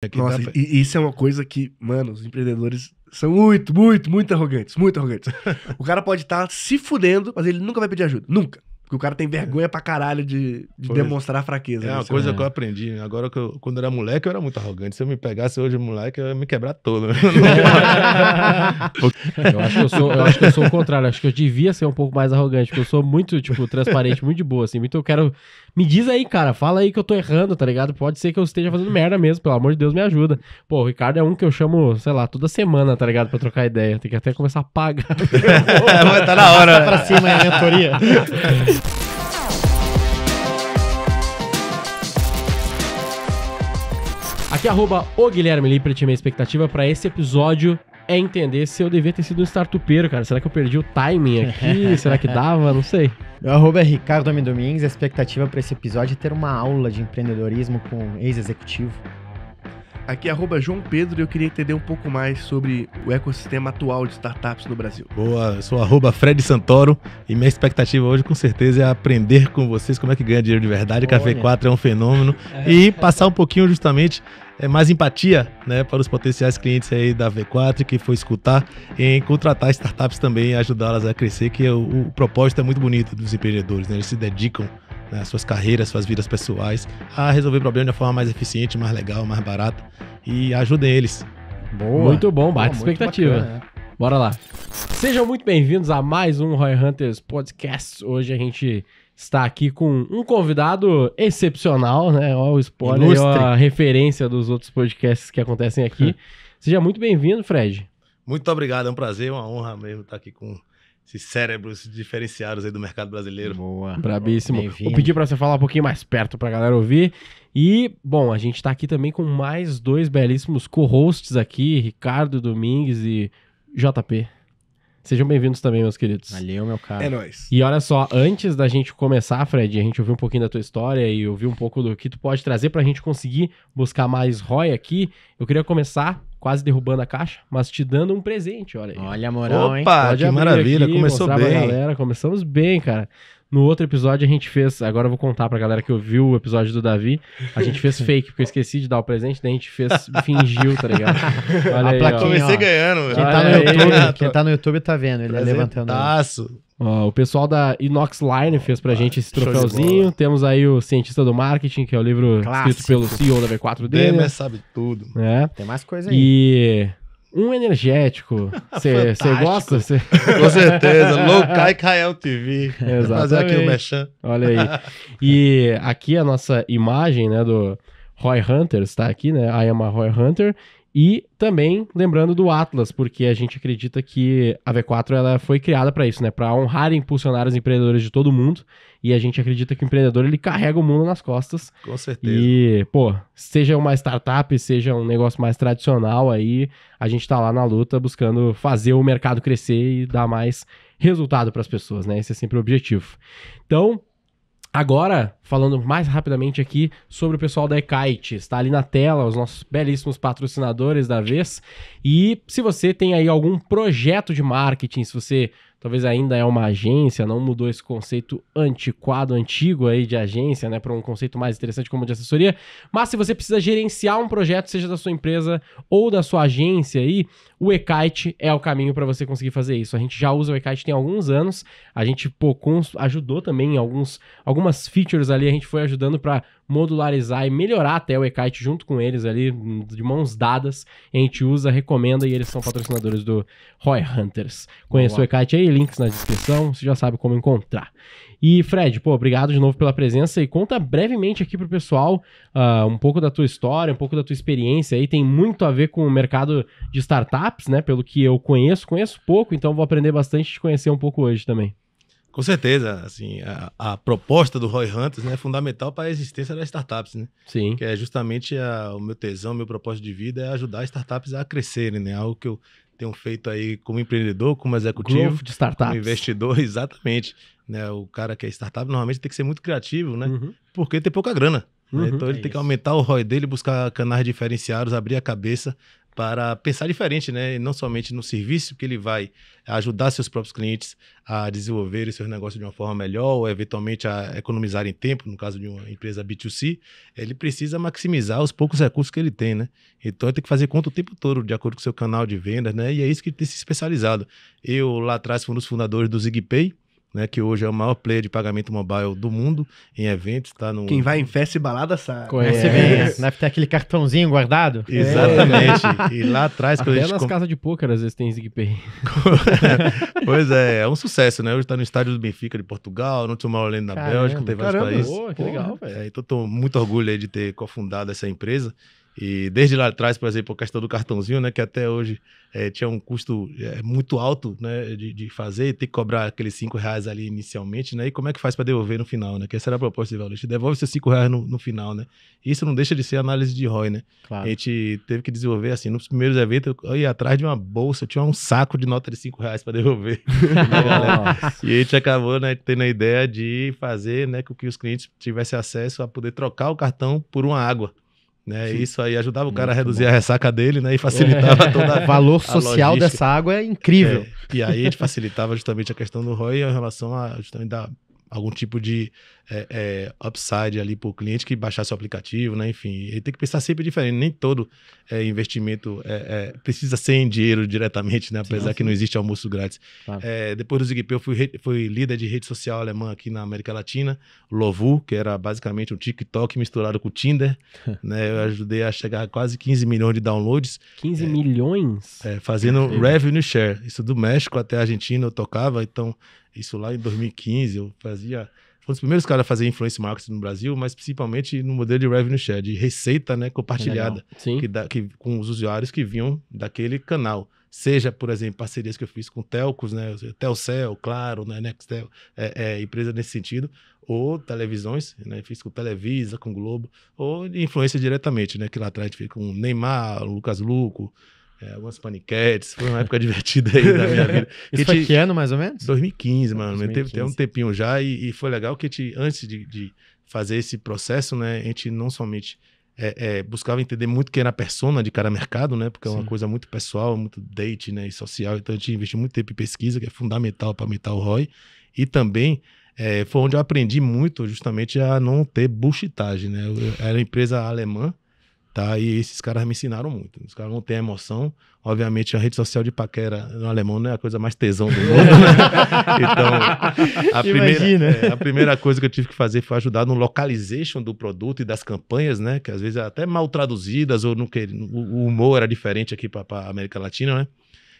É Nossa, pra... e isso é uma coisa que, mano, os empreendedores são muito, muito, muito arrogantes, muito arrogantes. o cara pode estar tá se fudendo, mas ele nunca vai pedir ajuda, nunca. Porque o cara tem vergonha pra caralho de, de demonstrar fraqueza. É uma coisa que eu aprendi. Agora, que eu, quando eu era moleque, eu era muito arrogante. Se eu me pegasse hoje moleque, eu ia me quebrar todo. eu, acho que eu, sou, eu acho que eu sou o contrário. Acho que eu devia ser um pouco mais arrogante. Porque eu sou muito, tipo, transparente, muito de boa, assim. Muito eu quero me diz aí, cara, fala aí que eu tô errando, tá ligado? Pode ser que eu esteja fazendo merda mesmo, pelo amor de Deus, me ajuda. Pô, o Ricardo é um que eu chamo, sei lá, toda semana, tá ligado? Pra trocar ideia. Tem que até começar a pagar. é, tá na hora. Tá pra cima, é a mentoria. Aqui é arroba o Guilherme Lippert, minha expectativa para esse episódio é entender se eu devia ter sido um startupeiro, cara. Será que eu perdi o timing aqui? Será que dava? Não sei. Meu arroba é Ricardo M. A expectativa para esse episódio é ter uma aula de empreendedorismo com um ex-executivo. Aqui é arroba João Pedro e eu queria entender um pouco mais sobre o ecossistema atual de startups no Brasil. Boa, eu sou arroba Fred Santoro e minha expectativa hoje com certeza é aprender com vocês como é que ganha dinheiro de verdade. Café 4 é um fenômeno e passar um pouquinho justamente é, mais empatia né, para os potenciais clientes aí da V4 que for escutar em contratar startups também e ajudá-las a crescer, que é o, o, propósito é muito bonito dos empreendedores, né? eles se dedicam né, suas carreiras, suas vidas pessoais, a resolver problemas de uma forma mais eficiente, mais legal, mais barata e ajudem eles. Boa. Muito bom, bate Boa, expectativa. Bacana, é. Bora lá. Sejam muito bem-vindos a mais um Roy Hunters Podcast. Hoje a gente está aqui com um convidado excepcional, né? Olha o spoiler, Ilustre. a referência dos outros podcasts que acontecem aqui. Seja muito bem-vindo, Fred. Muito obrigado, é um prazer, uma honra mesmo estar aqui com esses cérebros diferenciados aí do mercado brasileiro. Boa. Brabíssimo. Vou pedir para você falar um pouquinho mais perto para a galera ouvir. E, bom, a gente está aqui também com mais dois belíssimos co-hosts aqui, Ricardo Domingues e JP. Sejam bem-vindos também, meus queridos. Valeu, meu cara. É nóis. E olha só, antes da gente começar, Fred, a gente ouvir um pouquinho da tua história e ouvir um pouco do que tu pode trazer pra gente conseguir buscar mais ROI aqui, eu queria começar quase derrubando a caixa, mas te dando um presente, olha aí. Olha a moral, Opa, hein? Opa, que maravilha, aqui, começou bem. galera, começamos bem, cara. No outro episódio a gente fez, agora eu vou contar pra galera que ouviu o episódio do Davi, a gente fez fake, porque eu esqueci de dar o presente, daí a gente fez, fingiu, tá ligado? Olha a aí, ó. comecei ganhando. Quem tá, no YouTube, quem tá no YouTube tá vendo, ele é levantando. Presentaço. Ó, o pessoal da Inox Line fez pra ah, gente esse troféuzinho. Temos aí o Cientista do Marketing, que é o livro Clássico. escrito pelo CEO da V4 dele. Demer sabe tudo. É. Tem mais coisa aí. E um energético. Você gosta? Cê... Com certeza. Lokai Kael TV. Exatamente. Fazer aqui o Olha aí. E aqui a nossa imagem, né, do Roy Hunter está aqui, né? I am a Roy Hunter. E também lembrando do Atlas, porque a gente acredita que a V4 ela foi criada para isso, né? Para honrar e impulsionar os empreendedores de todo mundo. E a gente acredita que o empreendedor ele carrega o mundo nas costas. Com certeza. E, pô, seja uma startup, seja um negócio mais tradicional aí, a gente está lá na luta buscando fazer o mercado crescer e dar mais resultado para as pessoas, né? Esse é sempre o objetivo. Então, Agora, falando mais rapidamente aqui sobre o pessoal da Ekite, está ali na tela, os nossos belíssimos patrocinadores da vez. E se você tem aí algum projeto de marketing, se você talvez ainda é uma agência, não mudou esse conceito antiquado, antigo aí de agência, né, para um conceito mais interessante como de assessoria. Mas se você precisa gerenciar um projeto, seja da sua empresa ou da sua agência aí, o eKite é o caminho para você conseguir fazer isso. A gente já usa o eKite tem alguns anos, a gente pô, ajudou também em alguns, algumas features ali, a gente foi ajudando para modularizar e melhorar até o eKite junto com eles ali, de mãos dadas. A gente usa, recomenda e eles são patrocinadores do Roy Hunters. Conheça o eKite aí, links na descrição, você já sabe como encontrar. E Fred, pô, obrigado de novo pela presença e conta brevemente aqui pro pessoal uh, um pouco da tua história, um pouco da tua experiência aí. Tem muito a ver com o mercado de startups, né? Pelo que eu conheço, conheço pouco, então vou aprender bastante de conhecer um pouco hoje também. Com certeza, assim, a, a proposta do Roy Hunters né, é fundamental para a existência das startups, né? Sim. Que é justamente a, o meu tesão, o meu propósito de vida é ajudar startups a crescerem, né? Algo que eu tenho feito aí como empreendedor, como executivo, Growth de startups. como investidor, exatamente. Né? O cara que é startup normalmente tem que ser muito criativo, né? Uhum. Porque tem pouca grana. Né? Uhum, então ele é tem isso. que aumentar o ROI dele, buscar canais diferenciados, abrir a cabeça, para pensar diferente, né? não somente no serviço que ele vai ajudar seus próprios clientes a desenvolverem seus negócios de uma forma melhor, ou eventualmente a economizarem tempo, no caso de uma empresa B2C, ele precisa maximizar os poucos recursos que ele tem, né? Então ele tem que fazer conta o tempo todo, de acordo com o seu canal de vendas, né? E é isso que ele tem se especializado. Eu, lá atrás, fui um dos fundadores do ZigPay, né, que hoje é o maior player de pagamento mobile do mundo, em eventos, tá no... Quem vai em festa e balada sabe. Conhece bem. Deve ter aquele cartãozinho guardado. É. Exatamente. É. E lá atrás... Até nas comp... casas de pôquer, às vezes, tem ZigPay. pois é, é um sucesso, né? Hoje está no estádio do Benfica de Portugal, no Tomorrowland na Bélgica, tem vários Caramba, países. Boa, que legal, velho. É, então estou muito orgulho aí de ter cofundado essa empresa e desde lá atrás, por exemplo, a questão do cartãozinho, né, que até hoje é, tinha um custo é, muito alto né, de, de fazer, ter que cobrar aqueles cinco reais ali inicialmente, né? E como é que faz para devolver no final, né? Que essa era a proposta de Valista. Devolve seus cinco reais no, no, final, né? Isso não deixa de ser análise de ROI, né? Claro. A gente teve que desenvolver assim, nos primeiros eventos, eu ia atrás de uma bolsa, tinha um saco de nota de cinco reais para devolver. né, e a gente acabou né, tendo a ideia de fazer né, com que os clientes tivessem acesso a poder trocar o cartão por uma água. Né? Isso aí ajudava o cara Muito a reduzir bom. a ressaca dele, né? E facilitava é. toda a. O valor social dessa água é incrível. É. E aí a gente facilitava justamente a questão do ROI em relação a justamente da, algum tipo de é, é, upside ali para o cliente que baixasse o aplicativo, né? Enfim, ele tem que pensar sempre diferente. Nem todo é, investimento é, é, precisa ser em dinheiro diretamente, né? Apesar sim, sim. que não existe almoço grátis. Claro. É, depois do ZigPay, eu fui, fui, líder de rede social alemã aqui na América Latina, Lovu, que era basicamente um TikTok misturado com o Tinder, né? Eu ajudei a chegar a quase 15 milhões de downloads. 15 milhões? fazendo Entendi. revenue share. Isso do México até a Argentina eu tocava, então isso lá em 2015 eu fazia foi um dos primeiros caras a fazer influência marketing no Brasil, mas principalmente no modelo de revenue share, de receita né, compartilhada que da, que, com os usuários que vinham daquele canal. Seja, por exemplo, parcerias que eu fiz com telcos, né, Telcel, Claro, né, Nextel, é, é, empresa nesse sentido, ou televisões, né, fiz com Televisa, com Globo, ou influência diretamente, né, que lá atrás a gente fez com Neymar, Lucas Luco, é, algumas paniquetes, foi uma época divertida aí da minha vida. Isso foi que ano, mais ou menos? 2015, mano. 2015. Teve, um tempinho já e, e, foi legal que a gente, antes de, de, fazer esse processo, né, a gente não somente é, é, buscava entender muito quem era a persona de cada mercado, né, porque Sim. é uma coisa muito pessoal, muito date, né, e social. Então a gente investiu muito tempo em pesquisa, que é fundamental para aumentar o ROI. E também é, foi onde eu aprendi muito, justamente, a não ter buchitagem né. Eu, eu era empresa alemã, Tá? E esses caras me ensinaram muito. Os caras não têm emoção. Obviamente, a rede social de paquera no alemão não é a coisa mais tesão do mundo, né? Então, a primeira, é, a primeira coisa que eu tive que fazer foi ajudar no localization do produto e das campanhas, né? Que às vezes é até mal traduzidas ou não o humor era diferente aqui para a América Latina, né?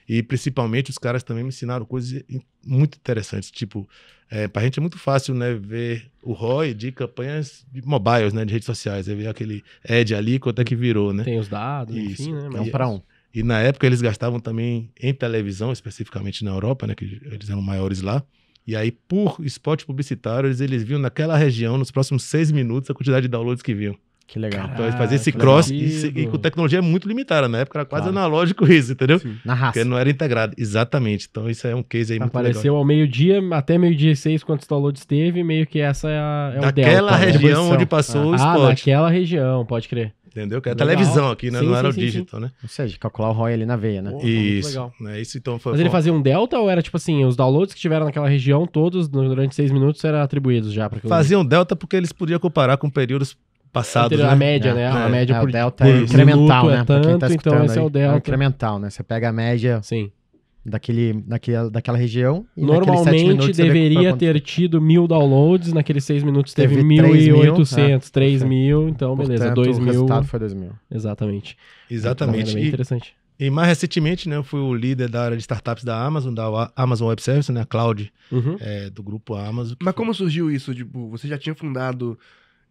E principalmente os caras também me ensinaram coisas muito interessantes. Tipo, é, pra gente é muito fácil, né, ver o ROI de campanhas de mobiles, né, de redes sociais. É ver aquele ad ali, quanto é que virou, né? Tem os dados, Isso. enfim, né? Mas... É um pra um. E na época eles gastavam também em televisão, especificamente na Europa, né, que eles eram maiores lá. E aí, por spot publicitário, eles, eles viam naquela região, nos próximos seis minutos, a quantidade de downloads que viam. Que legal. Então, Caraca, então, fazer esse cross e, e, com tecnologia muito limitada. Na época era quase claro. analógico isso, entendeu? Sim. Na raça. Porque não era integrado. Exatamente. Então isso é um case aí Apareceu muito legal. Apareceu ao meio-dia, até meio-dia e seis, quando o download esteve, meio que essa é, a, é Daquela né? região né? onde passou ah, o spot. Ah, naquela região, pode crer. Entendeu? Que era é a televisão aqui, né? Sim, não sim, era o digital, né? Ou seja, calcular o ROI ali na veia, né? isso. Legal. é Isso então foi. Mas bom. ele fazia um delta ou era tipo assim, os downloads que tiveram naquela região, todos durante seis minutos, eram atribuídos já para um delta porque eles podiam comparar com períodos passado né? A média, né? é, né? A é. média é, por, delta por é incremental, né? É tá tanto, tá então esse é o é delta. É incremental, né? Você pega a média Sim. Daquele, daquela, daquela região. Normalmente deveria ter tido mil downloads, naqueles seis minutos teve, teve 1.800, 3 é. mil, então Portanto, beleza, 2 mil. O resultado foi 2 mil. Exatamente. Exatamente. Então, e, interessante. E mais recentemente, né, eu fui o líder da área de startups da Amazon, da Amazon Web Services, né, a cloud uhum. é, do grupo Amazon. Mas foi... como surgiu isso? Tipo, você já tinha fundado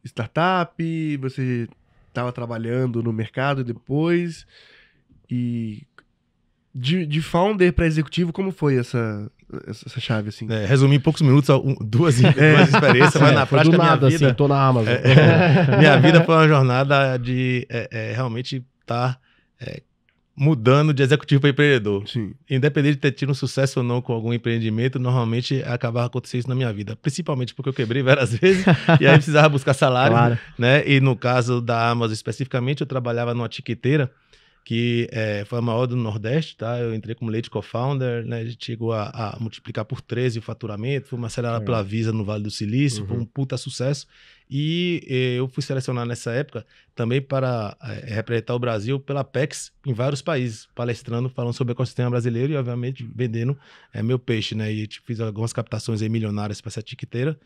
startup, você estava trabalhando no mercado depois. E de, de founder para executivo, como foi essa, essa chave, assim? É, resumi em poucos minutos duas, duas é. experiências, mas é, na prática do nada, minha assim, vida... Assim, tô na Amazon. É, é. minha vida foi uma jornada de é, realmente estar... Tá, mudando de executivo para empreendedor. Sim. Independente de ter tido um sucesso ou não com algum empreendimento, normalmente acabava acontecendo isso na minha vida. Principalmente porque eu quebrei várias vezes e aí precisava buscar salário. Claro. Né? E no caso da Amazon especificamente, eu trabalhava numa tiqueteira que é, foi a maior do Nordeste, tá? Eu entrei como lead co-founder, né? A gente chegou a, a, multiplicar por 13 o faturamento, uma acelerados pela hum. Visa no Vale do Silício, uhum. foi um puta sucesso. E eh, eu fui selecionado nessa época também para eh, representar o Brasil pela PEX em vários países, palestrando, falando sobre o ecossistema brasileiro e, obviamente, vendendo é, meu peixe, né? E tipo, fiz algumas captações aí milionárias para essa tiqueteira,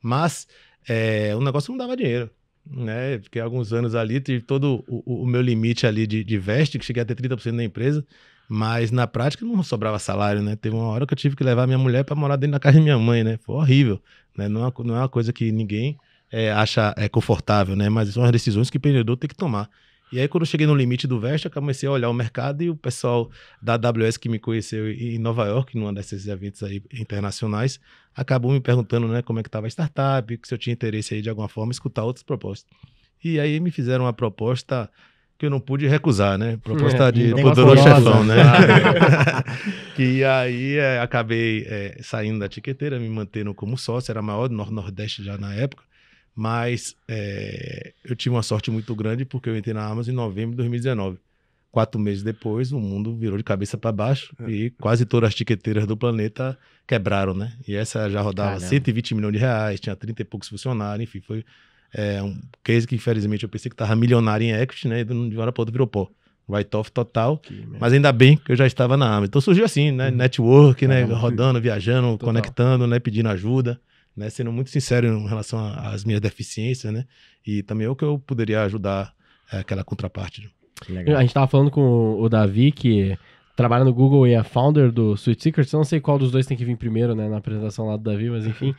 mas é, o negócio não dava dinheiro né? Fiquei alguns anos ali, tive todo o, o meu limite ali de, de veste, que cheguei a ter 30% da empresa, mas na prática não sobrava salário, né? Teve uma hora que eu tive que levar minha mulher para morar dentro da casa de minha mãe, né? Foi horrível, né? Não é, não é uma coisa que ninguém é, acha é, confortável, né? Mas são as decisões que o empreendedor tem que tomar. E aí, quando eu cheguei no limite do Vest, eu comecei a olhar o mercado e o pessoal da AWS que me conheceu em Nova York, numa desses eventos aí internacionais, acabou me perguntando né, como é que estava a startup, se eu tinha interesse aí de alguma forma escutar outras propostas. E aí me fizeram uma proposta que eu não pude recusar, né? Proposta é, de poderoso chefão, né? que aí é, acabei é, saindo da etiqueteira, me mantendo como sócio, era maior do Nordeste já na época. Mas é, eu tive uma sorte muito grande porque eu entrei na Amazon em novembro de 2019. Quatro meses depois, o mundo virou de cabeça para baixo é. e quase todas as tiqueteiras do planeta quebraram, né? E essa já rodava Caramba. 120 milhões de reais, tinha 30 e poucos funcionários, enfim, foi é, um case que infelizmente eu pensei que estava milionário em equity, né? E de uma hora para outra virou pó write-off total. Que mas ainda bem que eu já estava na Amazon. Então surgiu assim, né? Uhum. Network, né? Rodando, viajando, total. conectando, né? Pedindo ajuda né? Sendo muito sincero em relação às minhas deficiências, né? E também é o que eu poderia ajudar é, aquela contraparte. Né. Legal. A gente estava falando com o Davi que trabalha no Google e é founder do Sweet Secrets. Eu não sei qual dos dois tem que vir primeiro, né, na apresentação lá do Davi, mas enfim.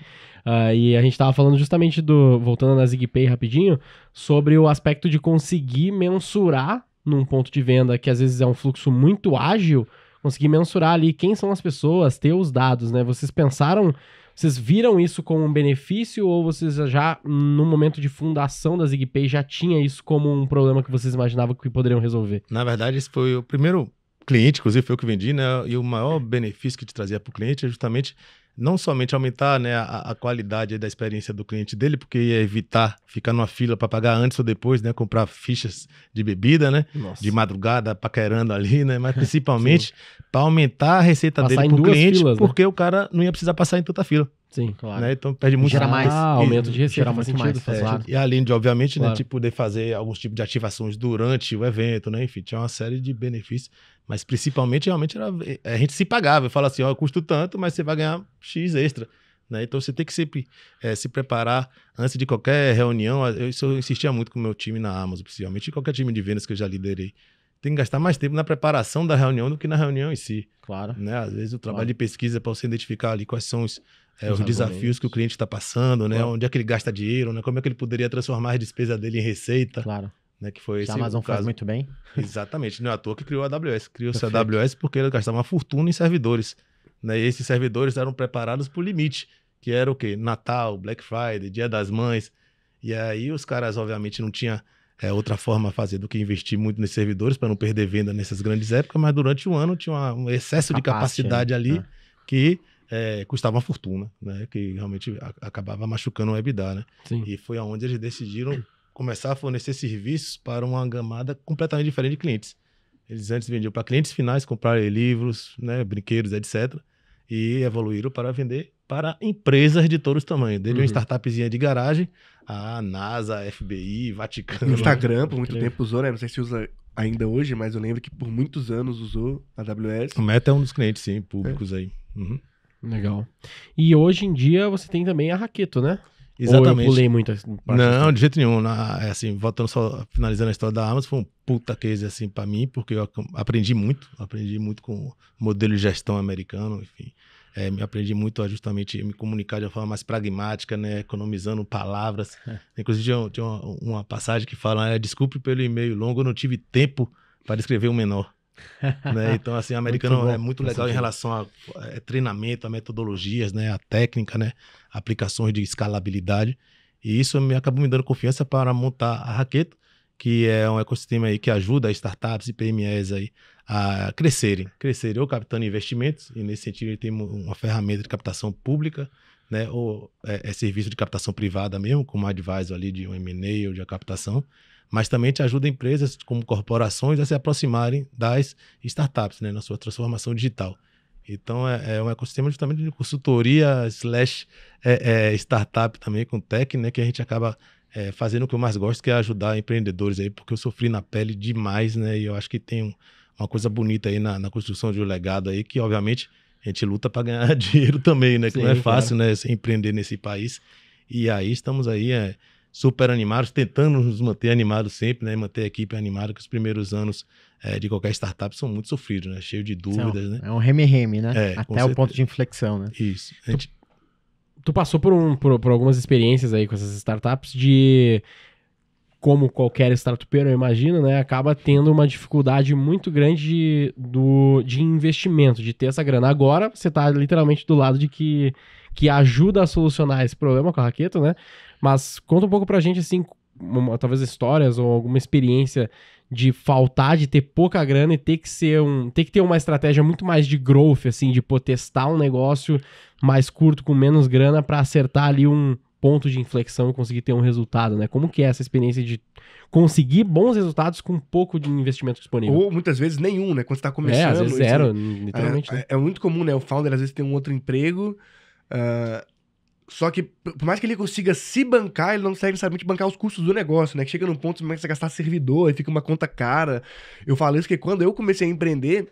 uh, e a gente estava falando justamente do, voltando na ZigPay rapidinho, sobre o aspecto de conseguir mensurar num ponto de venda que às vezes é um fluxo muito ágil, conseguir mensurar ali quem são as pessoas, ter os dados, né? Vocês pensaram vocês viram isso como um benefício ou vocês já, no momento de fundação da ZigPay, já tinha isso como um problema que vocês imaginavam que poderiam resolver? Na verdade, esse foi o primeiro cliente, inclusive foi eu que vendi, né? E o maior é. benefício que te trazia para o cliente é justamente não somente aumentar né, a, a qualidade da experiência do cliente dele, porque ia evitar ficar numa fila para pagar antes ou depois, né, comprar fichas de bebida, né, Nossa. de madrugada paquerando ali, né, mas principalmente para aumentar a receita passar dele para o cliente, filas, né? porque né? o cara não ia precisar passar em tanta fila. Sim, claro. Né? Então perde muito. Gera mais. Ah, aumento de receita. Gera sentido, mais. É, E além de, obviamente, né, claro. né, de poder fazer alguns tipos de ativações durante o evento, né? Enfim, tinha uma série de benefícios mas principalmente, realmente, era, eh, a gente se pagava. Eu falo assim, ó, oh, custo tanto, mas você vai ganhar X extra. Né? Então você tem que sempre é, se preparar antes de qualquer reunião. Ah, eu, isso eu insistia muito com o meu time na Amazon, principalmente, e qualquer time de vendas que eu já liderei. Tem que gastar mais tempo na preparação da reunião do que na reunião em si. Claro. Né? Às vezes o trabalho claro. de pesquisa para você identificar ali quais são os, é, os, os desafios que o cliente está passando, né? Claro. Onde é que ele gasta dinheiro, né? Como é que ele poderia transformar a despesa dele em receita. Claro. Né, que foi que esse a Amazon caso. faz muito bem. Exatamente. Não é à toa que criou a AWS. Criou-se a AWS porque ele gastava uma fortuna em servidores. Né, e esses servidores eram preparados para o limite, que era o quê? Natal, Black Friday, Dia das Mães. E aí os caras, obviamente, não tinham é, outra forma a fazer do que investir muito nesses servidores para não perder venda nessas grandes épocas, mas durante o ano tinha uma, um excesso de capacidade né? ali é. que é, custava uma fortuna, né? Que realmente a, acabava machucando o EBITDA, né? Sim. E foi aonde eles decidiram começar a fornecer serviços para uma gamada completamente diferente de clientes. Eles antes vendiam para clientes finais, comprarem livros, né, brinquedos, etc. E evoluíram para vender para empresas de todos os tamanhos. Desde uhum. uma startupzinha de garagem, a NASA, FBI, Vaticano. Instagram, por muito é. tempo, usou, né? Não sei se usa ainda hoje, mas eu lembro que por muitos anos usou a AWS. O Meta é um dos clientes, sim, públicos é. aí. Uhum. Legal. E hoje em dia você tem também a Raqueto, né? Exatamente. Ou eu pulei muita assim, parte. Não, de jeito nenhum. Na, é assim, voltando só, finalizando a história da Amazon, foi um puta case assim para mim, porque eu aprendi muito, aprendi muito com o modelo de gestão americano, enfim. É, me aprendi muito a justamente me comunicar de uma forma mais pragmática, né? Economizando palavras. É. Inclusive, tinha, tinha uma, uma, passagem que fala, né, desculpe pelo e-mail longo, eu não tive tempo para escrever o um menor. né? Então, assim, o americano muito bom, é muito legal em relação a é, treinamento, a metodologias, né? A técnica, né? aplicações de escalabilidade. E isso me acabou me dando confiança para montar a Raqueta, que é um ecossistema aí que ajuda startups e PMEs aí a crescerem, crescerem ou captando investimentos, e nesse sentido ele tem uma ferramenta de captação pública, né, ou é, é serviço de captação privada mesmo, como advisor ali de um M&A ou de captação, mas também te ajuda empresas como corporações a se aproximarem das startups, né, na sua transformação digital. Então é, é um ecossistema justamente de consultoria slash é, é, startup também com tech, né? Que a gente acaba é, fazendo o que eu mais gosto, que é ajudar empreendedores aí, porque eu sofri na pele demais, né? E eu acho que tem um, uma coisa bonita aí na, na, construção de um legado aí, que obviamente a gente luta para ganhar dinheiro também, né? Que Sim, não é fácil, claro. né? Empreender nesse país. E aí estamos aí é, super animados, tentando nos manter animados sempre, né? Manter a equipe animada, que os primeiros anos é, de qualquer startup são muito sofridos, né? Cheio de dúvidas, né? É um reme-reme, né? É, Até o ponto de inflexão, né? Isso. Tu, gente... tu passou por, um, por, por, algumas experiências aí com essas startups de... Como qualquer startupeiro, eu imagino, né? Acaba tendo uma dificuldade muito grande de, do, de investimento, de ter essa grana. Agora, você está literalmente do lado de que, que ajuda a solucionar esse problema com a raqueta, né? Mas conta um pouco pra gente, assim, uma, talvez histórias ou alguma experiência de faltar, de ter pouca grana e ter que ser um, ter que ter uma estratégia muito mais de growth, assim, de potestar um negócio mais curto com menos grana para acertar ali um ponto de inflexão e conseguir ter um resultado, né? Como que é essa experiência de conseguir bons resultados com pouco de investimento disponível? Ou muitas vezes nenhum, né? Quando está começando. É, às vezes zero, assim, literalmente. É, né? É, é, muito comum, né? O founder às vezes tem um outro emprego, uh, só que, por mais que ele consiga se bancar, ele não consegue necessariamente bancar os custos do negócio, né? Que chega num ponto que você começa a gastar servidor e fica uma conta cara. Eu falo isso que quando eu comecei a empreender,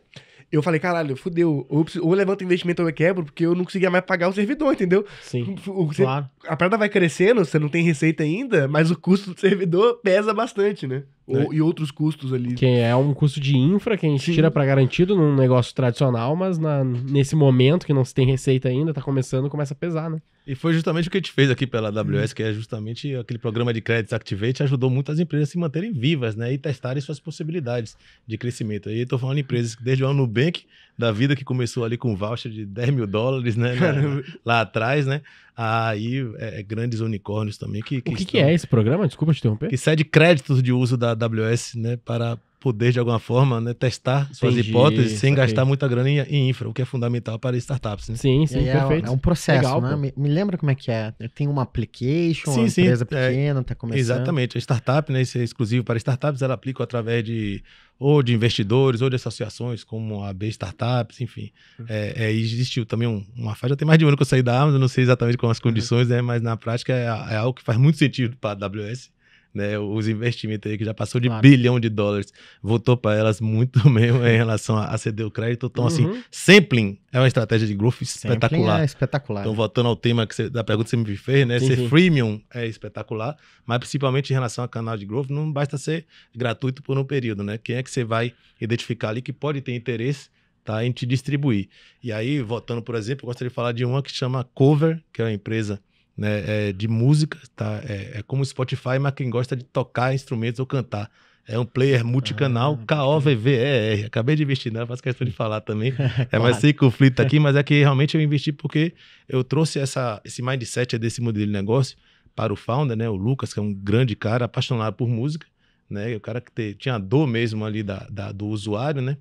eu falei, caralho, fudeu. Ou, ou levanto investimento ou eu quebro, porque eu não conseguia mais pagar o servidor, entendeu? Sim. O, você, claro. A prenda vai crescendo, você não tem receita ainda, mas o custo do servidor pesa bastante, né? Né? e outros custos ali. Que é um custo de infra que a gente Sim. tira para garantido num negócio tradicional, mas na, nesse momento que não se tem receita ainda, tá começando, começa a pesar, né? E foi justamente o que a gente fez aqui pela AWS, que é justamente aquele programa de créditos Activate, ajudou muitas empresas a se manterem vivas, né? E testarem suas possibilidades de crescimento. Aí estou falando de empresas que desde o ano Nubank da vida que começou ali com voucher de 10 mil dólares, né? Lá, lá atrás, né? Aí é, é, grandes unicórnios também. Que, que o que, estão, que, é esse programa? Desculpa te interromper. Que cede créditos de uso da AWS né, para, poder, de alguma forma, né, testar suas Entendi, hipóteses sem gastar muita grana em, infra, o que é fundamental para startups. Né? Sim, sim, é perfeito. É, é, um processo, Legal, né? Me, me, lembra como é que é? Tem uma application, sim, uma sim, empresa é, pequena, está é, começando. Exatamente. A startup, né, isso é exclusivo para startups, ela aplica através de ou de investidores, ou de associações como a B Startups, enfim. Uhum. É, é, existiu também um, uma fase, já tem mais de um ano que eu saí da Amazon, não sei exatamente como as uhum. condições, uhum. né, mas na prática é, é, algo que faz muito sentido para a AWS, né, os investimentos aí que já passou de claro. bilhão de dólares, voltou para elas muito mesmo em relação a, ceder o crédito. Então, assim, uhum. assim, sampling é uma estratégia de growth sampling espetacular. É espetacular. Então, voltando ao tema que você, da pergunta que você me fez, né? Ser freemium é espetacular, mas principalmente em relação a canal de growth, não basta ser gratuito por um período, né? Quem é que você vai identificar ali que pode ter interesse tá, em te distribuir? E aí, voltando, por exemplo, eu gostaria de falar de uma que chama Cover, que é uma empresa né, é, de música, tá? É, é como Spotify, mas quem gosta de tocar instrumentos ou cantar. É um player multicanal, ah, K-O-V-V-E-R. Acabei de investir, né? faz questão de falar também. claro. É, mais sem conflito aqui, mas é que realmente eu investi porque eu trouxe essa, esse mindset é desse modelo de negócio para o founder, né? O Lucas, que é um grande cara, apaixonado por música, né? O cara que te, tinha dor mesmo ali da, da, do usuário, né?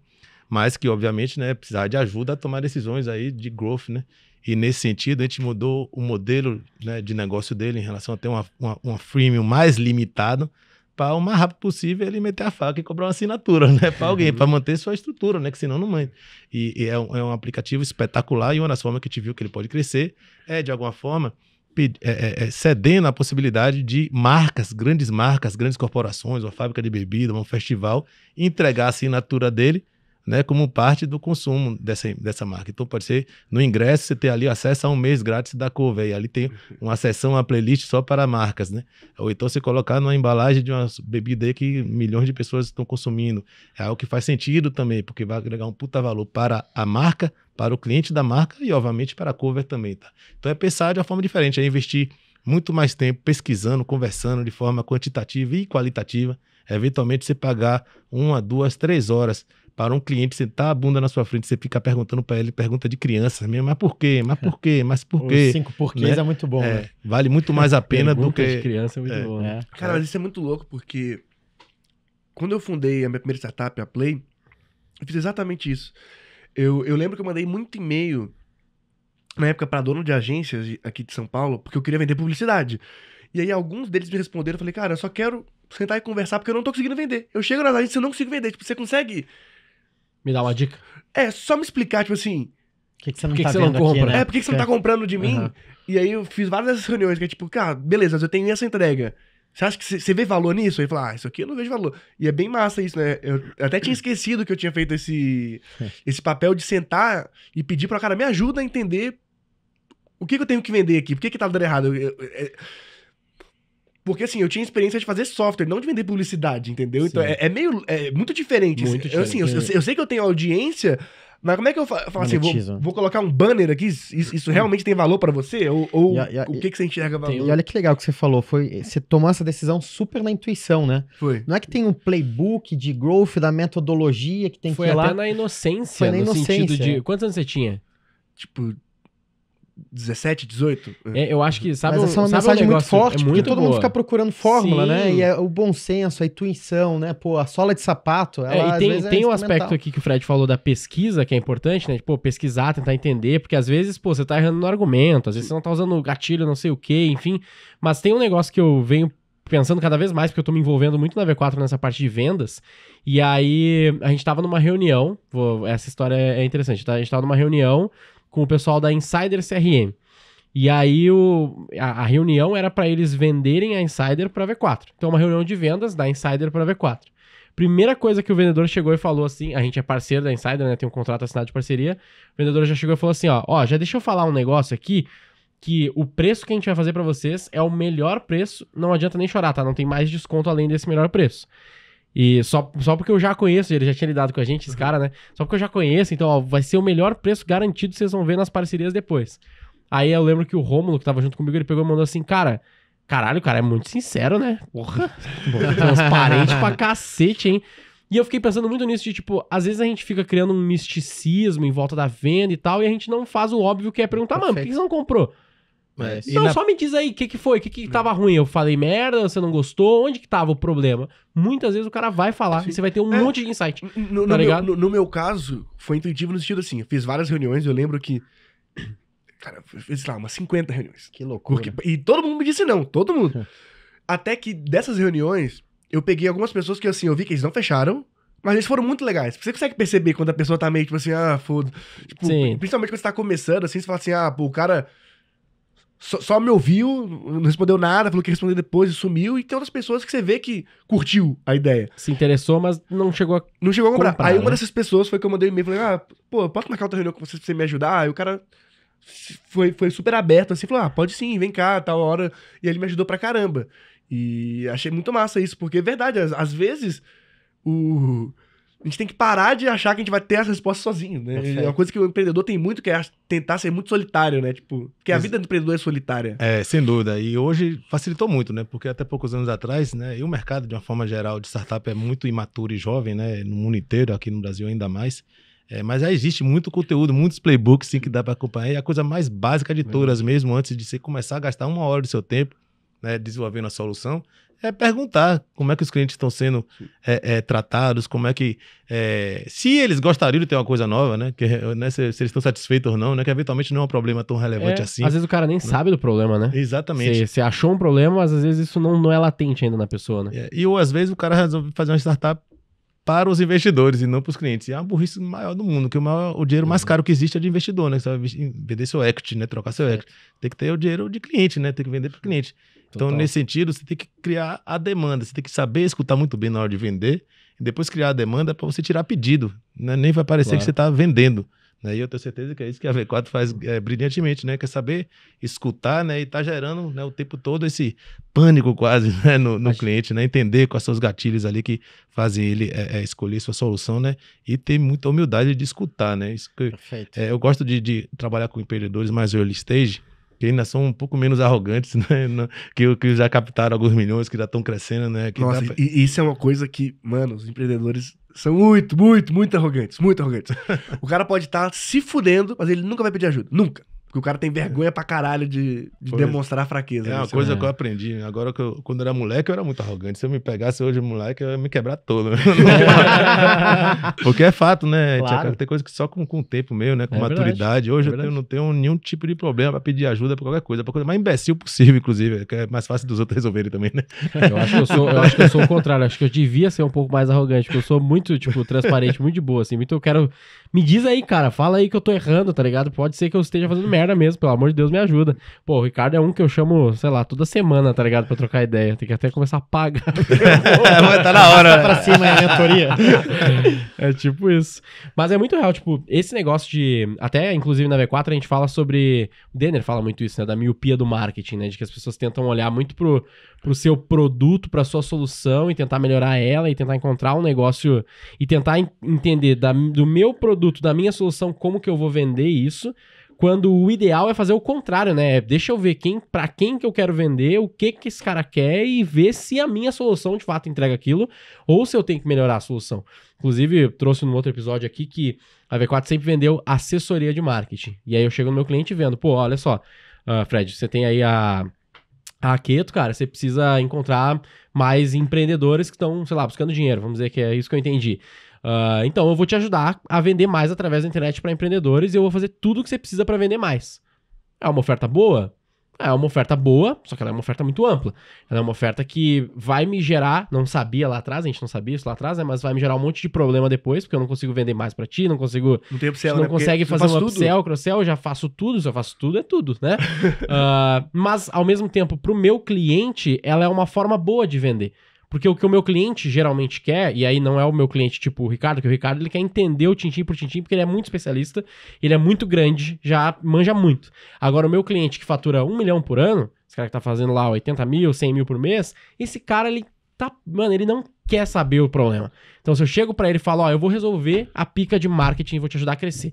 Mas que, obviamente, né, precisava de ajuda a tomar decisões aí de growth, né? E nesse sentido, a gente mudou o modelo né, de negócio dele em relação a ter uma, uma, uma freemium mais limitado para o mais rápido possível ele meter a faca e cobrar uma assinatura né, para alguém, para manter sua estrutura, né, que senão não manda. E, e é, um, é, um, aplicativo espetacular e uma das formas que a gente viu que ele pode crescer é, de alguma forma, é, é, é, cedendo a possibilidade de marcas, grandes marcas, grandes corporações, uma fábrica de bebida, um festival, entregar a assinatura dele né, como parte do consumo dessa, dessa marca. Então, pode ser no ingresso, você ter ali acesso a um mês grátis da Cover e Ali tem uma sessão uma playlist só para marcas, né? Ou então você colocar numa embalagem de uma bebida aí que milhões de pessoas estão consumindo. É algo que faz sentido também, porque vai agregar um puta valor para a marca, para o cliente da marca e, obviamente, para a Cover também, tá? Então, é pensar de uma forma diferente, é investir muito mais tempo pesquisando, conversando de forma quantitativa e qualitativa, eventualmente você pagar uma, duas, três horas para um cliente sentar tá a bunda na sua frente, você ficar perguntando para ele pergunta de criança mesmo, mas por quê? Mas por quê? Mas por quê? Os cinco porquês né? é muito bom, é, né? Vale muito mais a pena do que... de criança é muito é. bom, né? É. Cara, é. mas isso é muito louco, porque quando eu fundei a minha primeira startup, a Play, eu fiz exatamente isso. Eu, eu lembro que eu mandei muito e-mail na época para dono de agências aqui de São Paulo, porque eu queria vender publicidade. E aí alguns deles me responderam, eu falei, cara, eu só quero sentar e conversar porque eu não tô conseguindo vender. Eu chego nas agências e não consigo vender. Tipo, você consegue me dá uma dica. É, só me explicar, tipo assim. Por que, que você não, que tá que você não compra? Aqui, né? É, por que, você não tá comprando de mim? Uhum. E aí eu fiz várias dessas reuniões que é tipo, cara, beleza, eu tenho essa entrega. Você acha que você vê valor nisso? Aí fala, ah, isso aqui eu não vejo valor. E é bem massa isso, né? Eu até tinha esquecido que eu tinha feito esse, esse papel de sentar e pedir pra cara, me ajuda a entender o que, que eu tenho que vender aqui, por que que tá dando errado. Eu, eu, eu, é, porque assim, eu tinha experiência de fazer software, não de vender publicidade, entendeu? Então, Sim. Então é, é, meio. É muito diferente. Assim. Muito diferente. Assim, eu, eu, eu, sei que eu tenho audiência. Mas como é que eu falo, assim, vou, vou, colocar um banner aqui? Isso, isso realmente tem valor para você? Ou, ou e e o que, que você enxerga valor? e olha que legal que você falou, foi você tomou essa decisão super na intuição, né? Foi. Não é que tem um playbook de growth, da metodologia que tem foi que ir lá. Foi até na inocência, foi na inocência. sentido de... Quantos anos você tinha? Tipo, 17, 18. É, eu acho que, sabe, Mas essa é uma mensagem muito forte, é muito porque todo mundo fica procurando fórmula, né? Sim. né? E é o bom senso, a intuição, né? Pô, a sola de sapato. É, ela, é, e tem, tem um aspecto aqui que o Fred falou da pesquisa, que é importante, né? Tipo, pô, pesquisar, tentar entender, porque às vezes, pô, você tá errando no argumento, às vezes você não tá usando gatilho, não sei o quê, enfim. Mas tem um negócio que eu venho pensando cada vez mais, porque eu tô me envolvendo muito na V4 nessa parte de vendas. E aí, a gente tava numa reunião, vou, essa história é interessante, tá? A gente tava numa reunião com o pessoal da Insider CRM. E aí o, a, a reunião era para eles venderem a Insider para V4. Então uma reunião de vendas da Insider para V4. Primeira coisa que o vendedor chegou e falou assim, a gente é parceiro da Insider, né, tem um contrato assinado de parceria. O vendedor já chegou e falou assim, ó, ó, já deixa eu falar um negócio aqui que o preço que a gente vai fazer para vocês é o melhor preço, não adianta nem chorar, tá? Não tem mais desconto além desse melhor preço. E só, só porque eu já conheço, ele já tinha lidado com a gente, esse cara, né? Só porque eu já conheço, então ó, vai ser o melhor preço garantido, vocês vão ver nas parcerias depois. Aí eu lembro que o Rômulo, que tava junto comigo, ele pegou e mandou assim, cara, caralho, o cara é muito sincero, né? Porra, transparente pra cacete, hein? E eu fiquei pensando muito nisso de, tipo, às vezes a gente fica criando um misticismo em volta da venda e tal, e a gente não faz o óbvio que é perguntar, mano, por que você não comprou? É. Mas... na... só me diz aí o que, que foi, o que, que tava ruim. Eu falei merda, você não gostou, onde que tava o problema? Muitas vezes o cara vai falar Sim. e você vai ter um é. monte de insight. No, tá no, meu, no, no, meu, caso, foi intuitivo no sentido assim: eu fiz várias reuniões, eu lembro que. Cara, eu fiz lá umas 50 reuniões. Que loucura. Porque, e todo mundo me disse não, todo mundo. Até que dessas reuniões, eu peguei algumas pessoas que assim, eu vi que eles não fecharam, mas eles foram muito legais. Você consegue perceber quando a pessoa tá meio tipo assim, ah, foda. Tipo, principalmente quando você tá começando, assim, você fala assim, ah, pô, o cara só, só, me ouviu, não respondeu nada, falou que respondeu depois e sumiu. E tem outras pessoas que você vê que curtiu a ideia. Se interessou, mas não chegou a. Não chegou a comprar. comprar Aí né? uma dessas pessoas foi que eu mandei um e-mail falei: ah, pô, posso marcar outra reunião com você pra você me ajudar? Aí o cara foi, foi super aberto, assim, falou: ah, pode sim, vem cá, tal hora. E ele me ajudou pra caramba. E achei muito massa isso, porque é verdade, às, às vezes o. Uh a gente tem que parar de achar que a gente vai ter as respostas sozinho, né? É uma coisa que o empreendedor tem muito, que é tentar ser muito solitário, né? Tipo, porque a vida do empreendedor é solitária. É, sem dúvida. E hoje facilitou muito, né? Porque até poucos anos atrás, né? E o mercado, de uma forma geral, de startup é muito imaturo e jovem, né? No mundo inteiro, aqui no Brasil ainda mais. É, mas já existe muito conteúdo, muitos playbooks sim, que dá para acompanhar. E é a coisa mais básica de todas é. mesmo, antes de você começar a gastar uma hora do seu tempo né, desenvolvendo a solução, é perguntar como é que os clientes estão sendo é, é, tratados, como é que. É, se eles gostariam de ter uma coisa nova, né? Que, né se, se, eles estão satisfeitos ou não, né? Que eventualmente não é um problema tão relevante é, assim. Às vezes o cara nem né? sabe do problema, né? Exatamente. Você achou um problema, mas às vezes isso não, não é latente ainda na pessoa, né? É, e ou às vezes o cara resolve fazer uma startup para os investidores e não para os clientes. E é uma burrice maior do mundo, que o, maior, o dinheiro mais uhum. caro que existe é de investidor, né? Você vai vender seu equity, né? Trocar seu é. equity. Tem que ter o dinheiro de cliente, né? Tem que vender para o cliente. Então, Total. nesse sentido, você tem que criar a demanda. Você tem que saber escutar muito bem na hora de vender e depois criar a demanda para você tirar pedido. Né? Nem vai parecer claro. que você está vendendo. Né? E eu tenho certeza que é isso que a V4 faz é, brilhantemente, né? Quer saber, escutar, né? E tá gerando né, o tempo todo esse pânico quase né? no, no cliente, né? Entender quais são os gatilhos ali que fazem ele é, é, escolher sua solução, né? E ter muita humildade de escutar, né? Isso que, Perfeito. É, eu gosto de, de, trabalhar com empreendedores mais early stage, que ainda são um pouco menos arrogantes, né? Que, que já captaram alguns milhões, que já estão crescendo, né? Que Nossa, e isso é uma coisa que, mano, os empreendedores são muito, muito, muito arrogantes, muito arrogantes. o cara pode estar tá se fudendo, mas ele nunca vai pedir ajuda, nunca o cara tem vergonha pra caralho de, de demonstrar fraqueza. É uma né, coisa que eu aprendi. Agora, que eu, quando eu era moleque, eu era muito arrogante. Se eu me pegasse hoje moleque, eu ia me quebrar todo. Porque é fato, né? Claro. Cara, tem coisa que só com, com o tempo meio né? Com é maturidade. Verdade. Hoje é eu tenho, não tenho nenhum tipo de problema pra pedir ajuda pra qualquer coisa. Pra coisa mais imbecil possível, inclusive. Que é mais fácil dos outros resolverem também, né? Eu acho que eu sou, eu acho que eu sou o contrário. acho que eu devia ser um pouco mais arrogante. Porque eu sou muito, tipo, transparente, muito de boa, assim. Muito então eu quero... Me diz aí, cara. Fala aí que eu tô errando, tá ligado? Pode ser que eu esteja fazendo merda mesmo, pelo amor de Deus, me ajuda. Pô, o Ricardo é um que eu chamo, sei lá, toda semana, tá ligado? Pra trocar ideia. Tem que até começar a pagar. É, mas tá na hora. Tá pra cima, é a mentoria. é tipo isso. Mas é muito real, tipo, esse negócio de. Até, inclusive, na V4 a gente fala sobre. O Denner fala muito isso, né? Da miopia do marketing, né? De que as pessoas tentam olhar muito pro, pro seu produto, pra sua solução e tentar melhorar ela e tentar encontrar um negócio e tentar entender da, do meu produto, da minha solução, como que eu vou vender isso quando o ideal é fazer o contrário, né? Deixa eu ver quem, para quem que eu quero vender, o que que esse cara quer e ver se a minha solução de fato entrega aquilo ou se eu tenho que melhorar a solução. Inclusive, trouxe num outro episódio aqui que a V4 sempre vendeu assessoria de marketing. E aí eu chego no meu cliente vendo, pô, olha só, uh, Fred, você tem aí a a Aqueto, cara, você precisa encontrar mais empreendedores que estão, sei lá, buscando dinheiro, vamos dizer que é isso que eu entendi. Uh, então, eu vou te ajudar a vender mais através da internet para empreendedores e eu vou fazer tudo o que você precisa para vender mais. É uma oferta boa? É uma oferta boa, só que ela é uma oferta muito ampla. Ela é uma oferta que vai me gerar, não sabia lá atrás, a gente não sabia isso lá atrás, né? Mas vai me gerar um monte de problema depois, porque eu não consigo vender mais para ti, não consigo. Não tem upsell, não né? consegue porque fazer um upsell, crossell, já faço tudo, se eu faço tudo, é tudo, né? uh, mas, ao mesmo tempo, pro meu cliente, ela é uma forma boa de vender. Porque o que o meu cliente geralmente quer, e aí não é o meu cliente tipo o Ricardo, que o Ricardo ele quer entender o tintim por tintim, porque ele é muito especialista, ele é muito grande, já manja muito. Agora, o meu cliente que fatura um milhão por ano, esse cara que tá fazendo lá 80 mil, 100 mil por mês, esse cara, ele tá. Mano, ele não quer saber o problema. Então, se eu chego para ele e falo, ó, eu vou resolver a pica de marketing e vou te ajudar a crescer.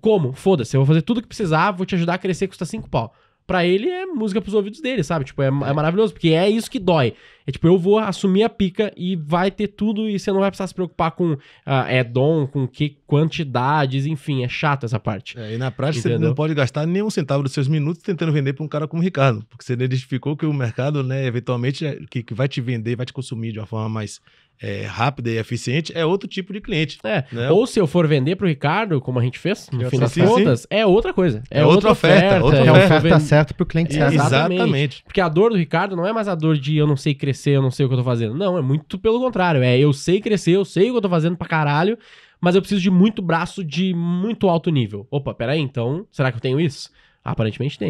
Como? Foda-se, eu vou fazer tudo que precisar, vou te ajudar a crescer, custa 5 pau para ele é música pros ouvidos dele, sabe? Tipo, é, é, maravilhoso, porque é isso que dói. É tipo, eu vou assumir a pica e vai ter tudo e você não vai precisar se preocupar com uh, é dom, com que quantidades, enfim, é chato essa parte. É, e na prática Entendeu? você não pode gastar nenhum centavo dos seus minutos tentando vender para um cara como o Ricardo, porque você identificou que o mercado, né, eventualmente, é, que, que vai te vender, vai te consumir de uma forma mais é, rápida e eficiente, é outro tipo de cliente. É. Né? Ou se eu for vender para o Ricardo, como a gente fez, no eu fim das contas, sim. é outra coisa. É, é outra, outra, oferta, oferta, outra é oferta. É a oferta certa para o cliente certo. Exatamente. Exatamente. Porque a dor do Ricardo não é mais a dor de eu não sei crescer, eu não sei o que eu estou fazendo. Não, é muito pelo contrário. É eu sei crescer, eu sei o que eu estou fazendo para caralho, mas eu preciso de muito braço de muito alto nível. Opa, peraí, então, será que eu tenho isso? Aparentemente tá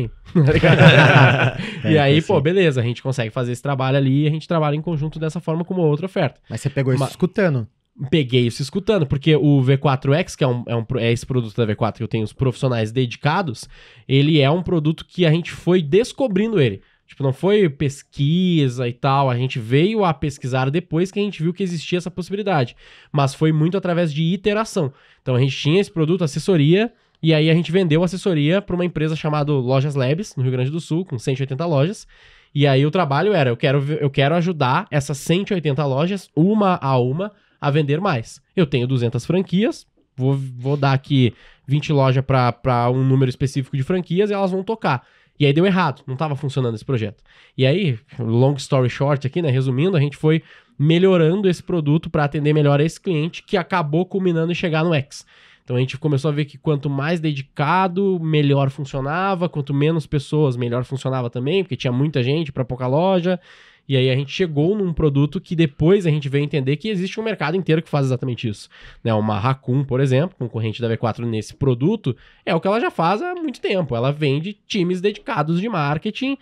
tem. e aí, pô, beleza, a gente consegue fazer esse trabalho ali e a gente trabalha em conjunto dessa forma com uma outra oferta. Mas você pegou isso Mas... escutando peguei isso escutando, porque o V4X, que é, um, é, um, é esse produto da V4 que eu tenho os profissionais dedicados, ele é um produto que a gente foi descobrindo ele. Tipo, não foi pesquisa e tal, a gente veio a pesquisar depois que a gente viu que existia essa possibilidade. Mas foi muito através de iteração. Então a gente tinha esse produto, assessoria, e aí a gente vendeu assessoria para uma empresa chamada Lojas Labs, no Rio Grande do Sul, com 180 lojas. E aí o trabalho era, eu quero, eu quero ajudar essas 180 lojas, uma a uma, a vender mais. Eu tenho 200 franquias, vou, vou dar aqui 20 lojas para um número específico de franquias e elas vão tocar. E aí deu errado, não estava funcionando esse projeto. E aí, long story short aqui, né? Resumindo, a gente foi melhorando esse produto para atender melhor esse cliente que acabou culminando em chegar no X. Então a gente começou a ver que quanto mais dedicado, melhor funcionava, quanto menos pessoas, melhor funcionava também, porque tinha muita gente para pouca loja. E aí a gente chegou num produto que depois a gente veio entender que existe um mercado inteiro que faz exatamente isso. Né? Uma Raccoon, por exemplo, concorrente da V4 nesse produto, é o que ela já faz há muito tempo. Ela vende times dedicados de marketing,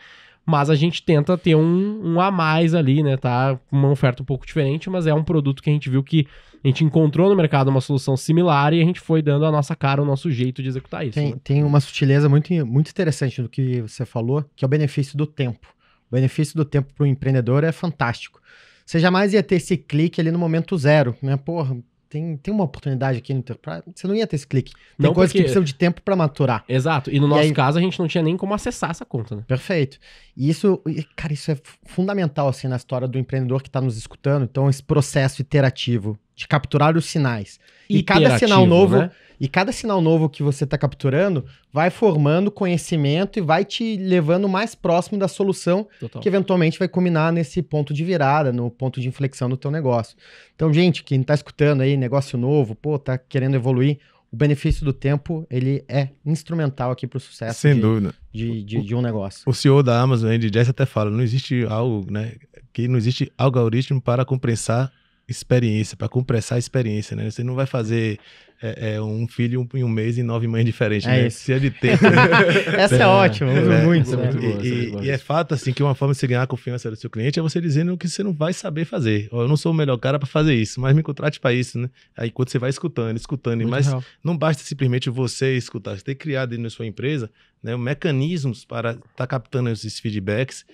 mas a gente tenta ter um, um a mais ali, né? Tá uma oferta um pouco diferente, mas é um produto que a gente viu que a gente encontrou no mercado uma solução similar e a gente foi dando a nossa cara, o nosso jeito de executar isso. Tem, né? tem uma sutileza muito, muito interessante do que você falou, que é o benefício do tempo. O benefício do tempo para o empreendedor é fantástico. Você jamais ia ter esse clique ali no momento zero, né? Porra, tem, tem uma oportunidade aqui no Enterprise. Você não ia ter esse clique. Tem não coisas porque... que precisam de tempo para maturar. Exato. E no e nosso aí... caso, a gente não tinha nem como acessar essa conta, né? Perfeito. E isso, cara, isso é fundamental, assim, na história do empreendedor que está nos escutando. Então, esse processo iterativo de capturar os sinais. E cada sinal novo, né? e cada sinal novo que você está capturando vai formando conhecimento e vai te levando mais próximo da solução Total. que eventualmente vai culminar nesse ponto de virada, no ponto de inflexão do teu negócio. Então, gente, quem está escutando aí negócio novo, pô, tá querendo evoluir, o benefício do tempo ele é instrumental aqui para o sucesso Sem de, dúvida. De, de, o, de, um negócio. O CEO da Amazon, Andy Jassy, até fala, não existe algo, né, que não existe algoritmo para compensar experiência, para compressar a experiência, né? Você não vai fazer é, é, um filho em um mês e nove mães diferentes, é né? Isso. é de tempo. Né? Essa é, é ótima, é, é muito. Né? muito boa, e, e, e, é fato, assim, que uma forma de você ganhar a confiança do seu cliente é você dizendo que você não vai saber fazer. eu não sou o melhor cara para fazer isso, mas me contrate para isso, né? Aí quando você vai escutando, escutando, muito mas real. não basta simplesmente você escutar, você tem que dentro da sua empresa né, mecanismos para estar tá captando esses feedbacks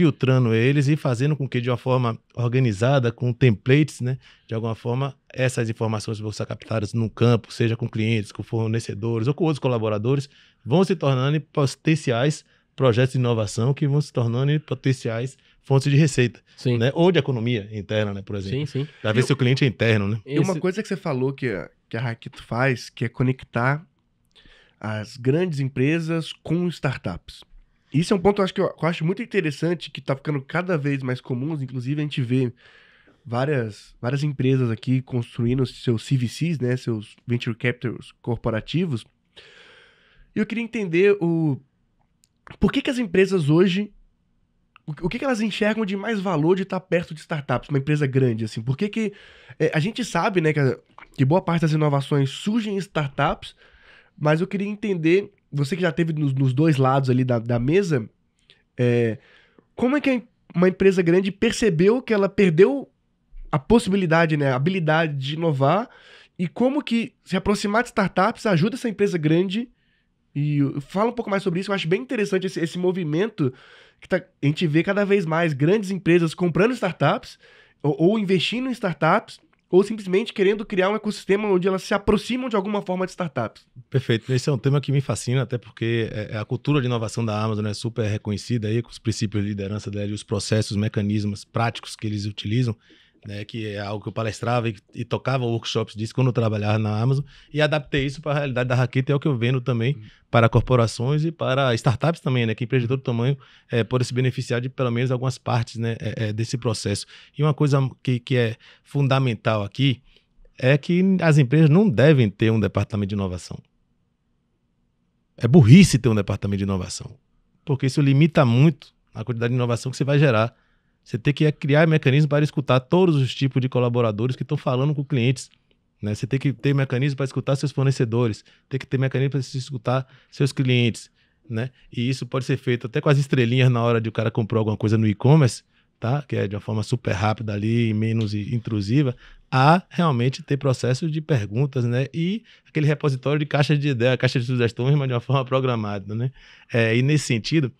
filtrando eles e fazendo com que de uma forma organizada, com templates, né, de alguma forma, essas informações que vão ser captadas no campo, seja com clientes, com fornecedores ou com outros colaboradores, vão se tornando potenciais projetos de inovação que vão se tornando potenciais fontes de receita, sim. né? Ou de economia interna, né, por exemplo. Sim, sim. Para ver se o cliente é interno, né? E uma coisa que você falou que, que a Raquito faz, que é conectar as grandes empresas com startups. Isso é um ponto acho que eu, eu acho muito interessante, que está ficando cada vez mais comum, inclusive a gente vê várias, várias empresas aqui construindo seus CVCs, né, seus Venture Capitals corporativos. E eu queria entender o por que, que as empresas hoje o que, que elas enxergam de mais valor de estar perto de startups, uma empresa grande, assim? Por que, que é, a gente sabe, né, que, a, que boa parte das inovações surgem em startups, mas eu queria entender você que já teve nos, nos dois lados ali da, da mesa, é, como é que uma empresa grande percebeu que ela perdeu a possibilidade, né, a habilidade de inovar e como que se aproximar de startups ajuda essa empresa grande e fala um pouco mais sobre isso, eu acho bem interessante esse, esse movimento que tá, a gente vê cada vez mais grandes empresas comprando startups ou, ou investindo em startups ou simplesmente querendo criar um ecossistema onde elas se aproximam de alguma forma de startups. Perfeito. Esse é um tema que me fascina, até porque é, é a cultura de inovação da Amazon é super reconhecida aí, com os princípios de liderança dela e os processos, mecanismos práticos que eles utilizam né, que é algo que eu palestrava e, e, tocava workshops disso quando eu trabalhava na Amazon, e adaptei isso para a realidade da Raqueta, é o que eu vendo também uhum. para corporações e para startups também, né, que empresas de todo tamanho é, podem se beneficiar de pelo menos algumas partes né, é, é, desse processo. E uma coisa que, que é fundamental aqui é que as empresas não devem ter um departamento de inovação. É burrice ter um departamento de inovação, porque isso limita muito a quantidade de inovação que você vai gerar você tem que criar mecanismos para escutar todos os tipos de colaboradores que estão falando com clientes. Né? Você tem que ter mecanismo para escutar seus fornecedores, tem que ter mecanismo para escutar seus clientes. Né? E isso pode ser feito até com as estrelinhas na hora de o cara comprar alguma coisa no e-commerce, tá? que é de uma forma super rápida ali, menos intrusiva, a realmente ter processo de perguntas, né? E aquele repositório de caixa de ideia, caixa de sugestões, mas de uma forma programada, né? É, e nesse sentido,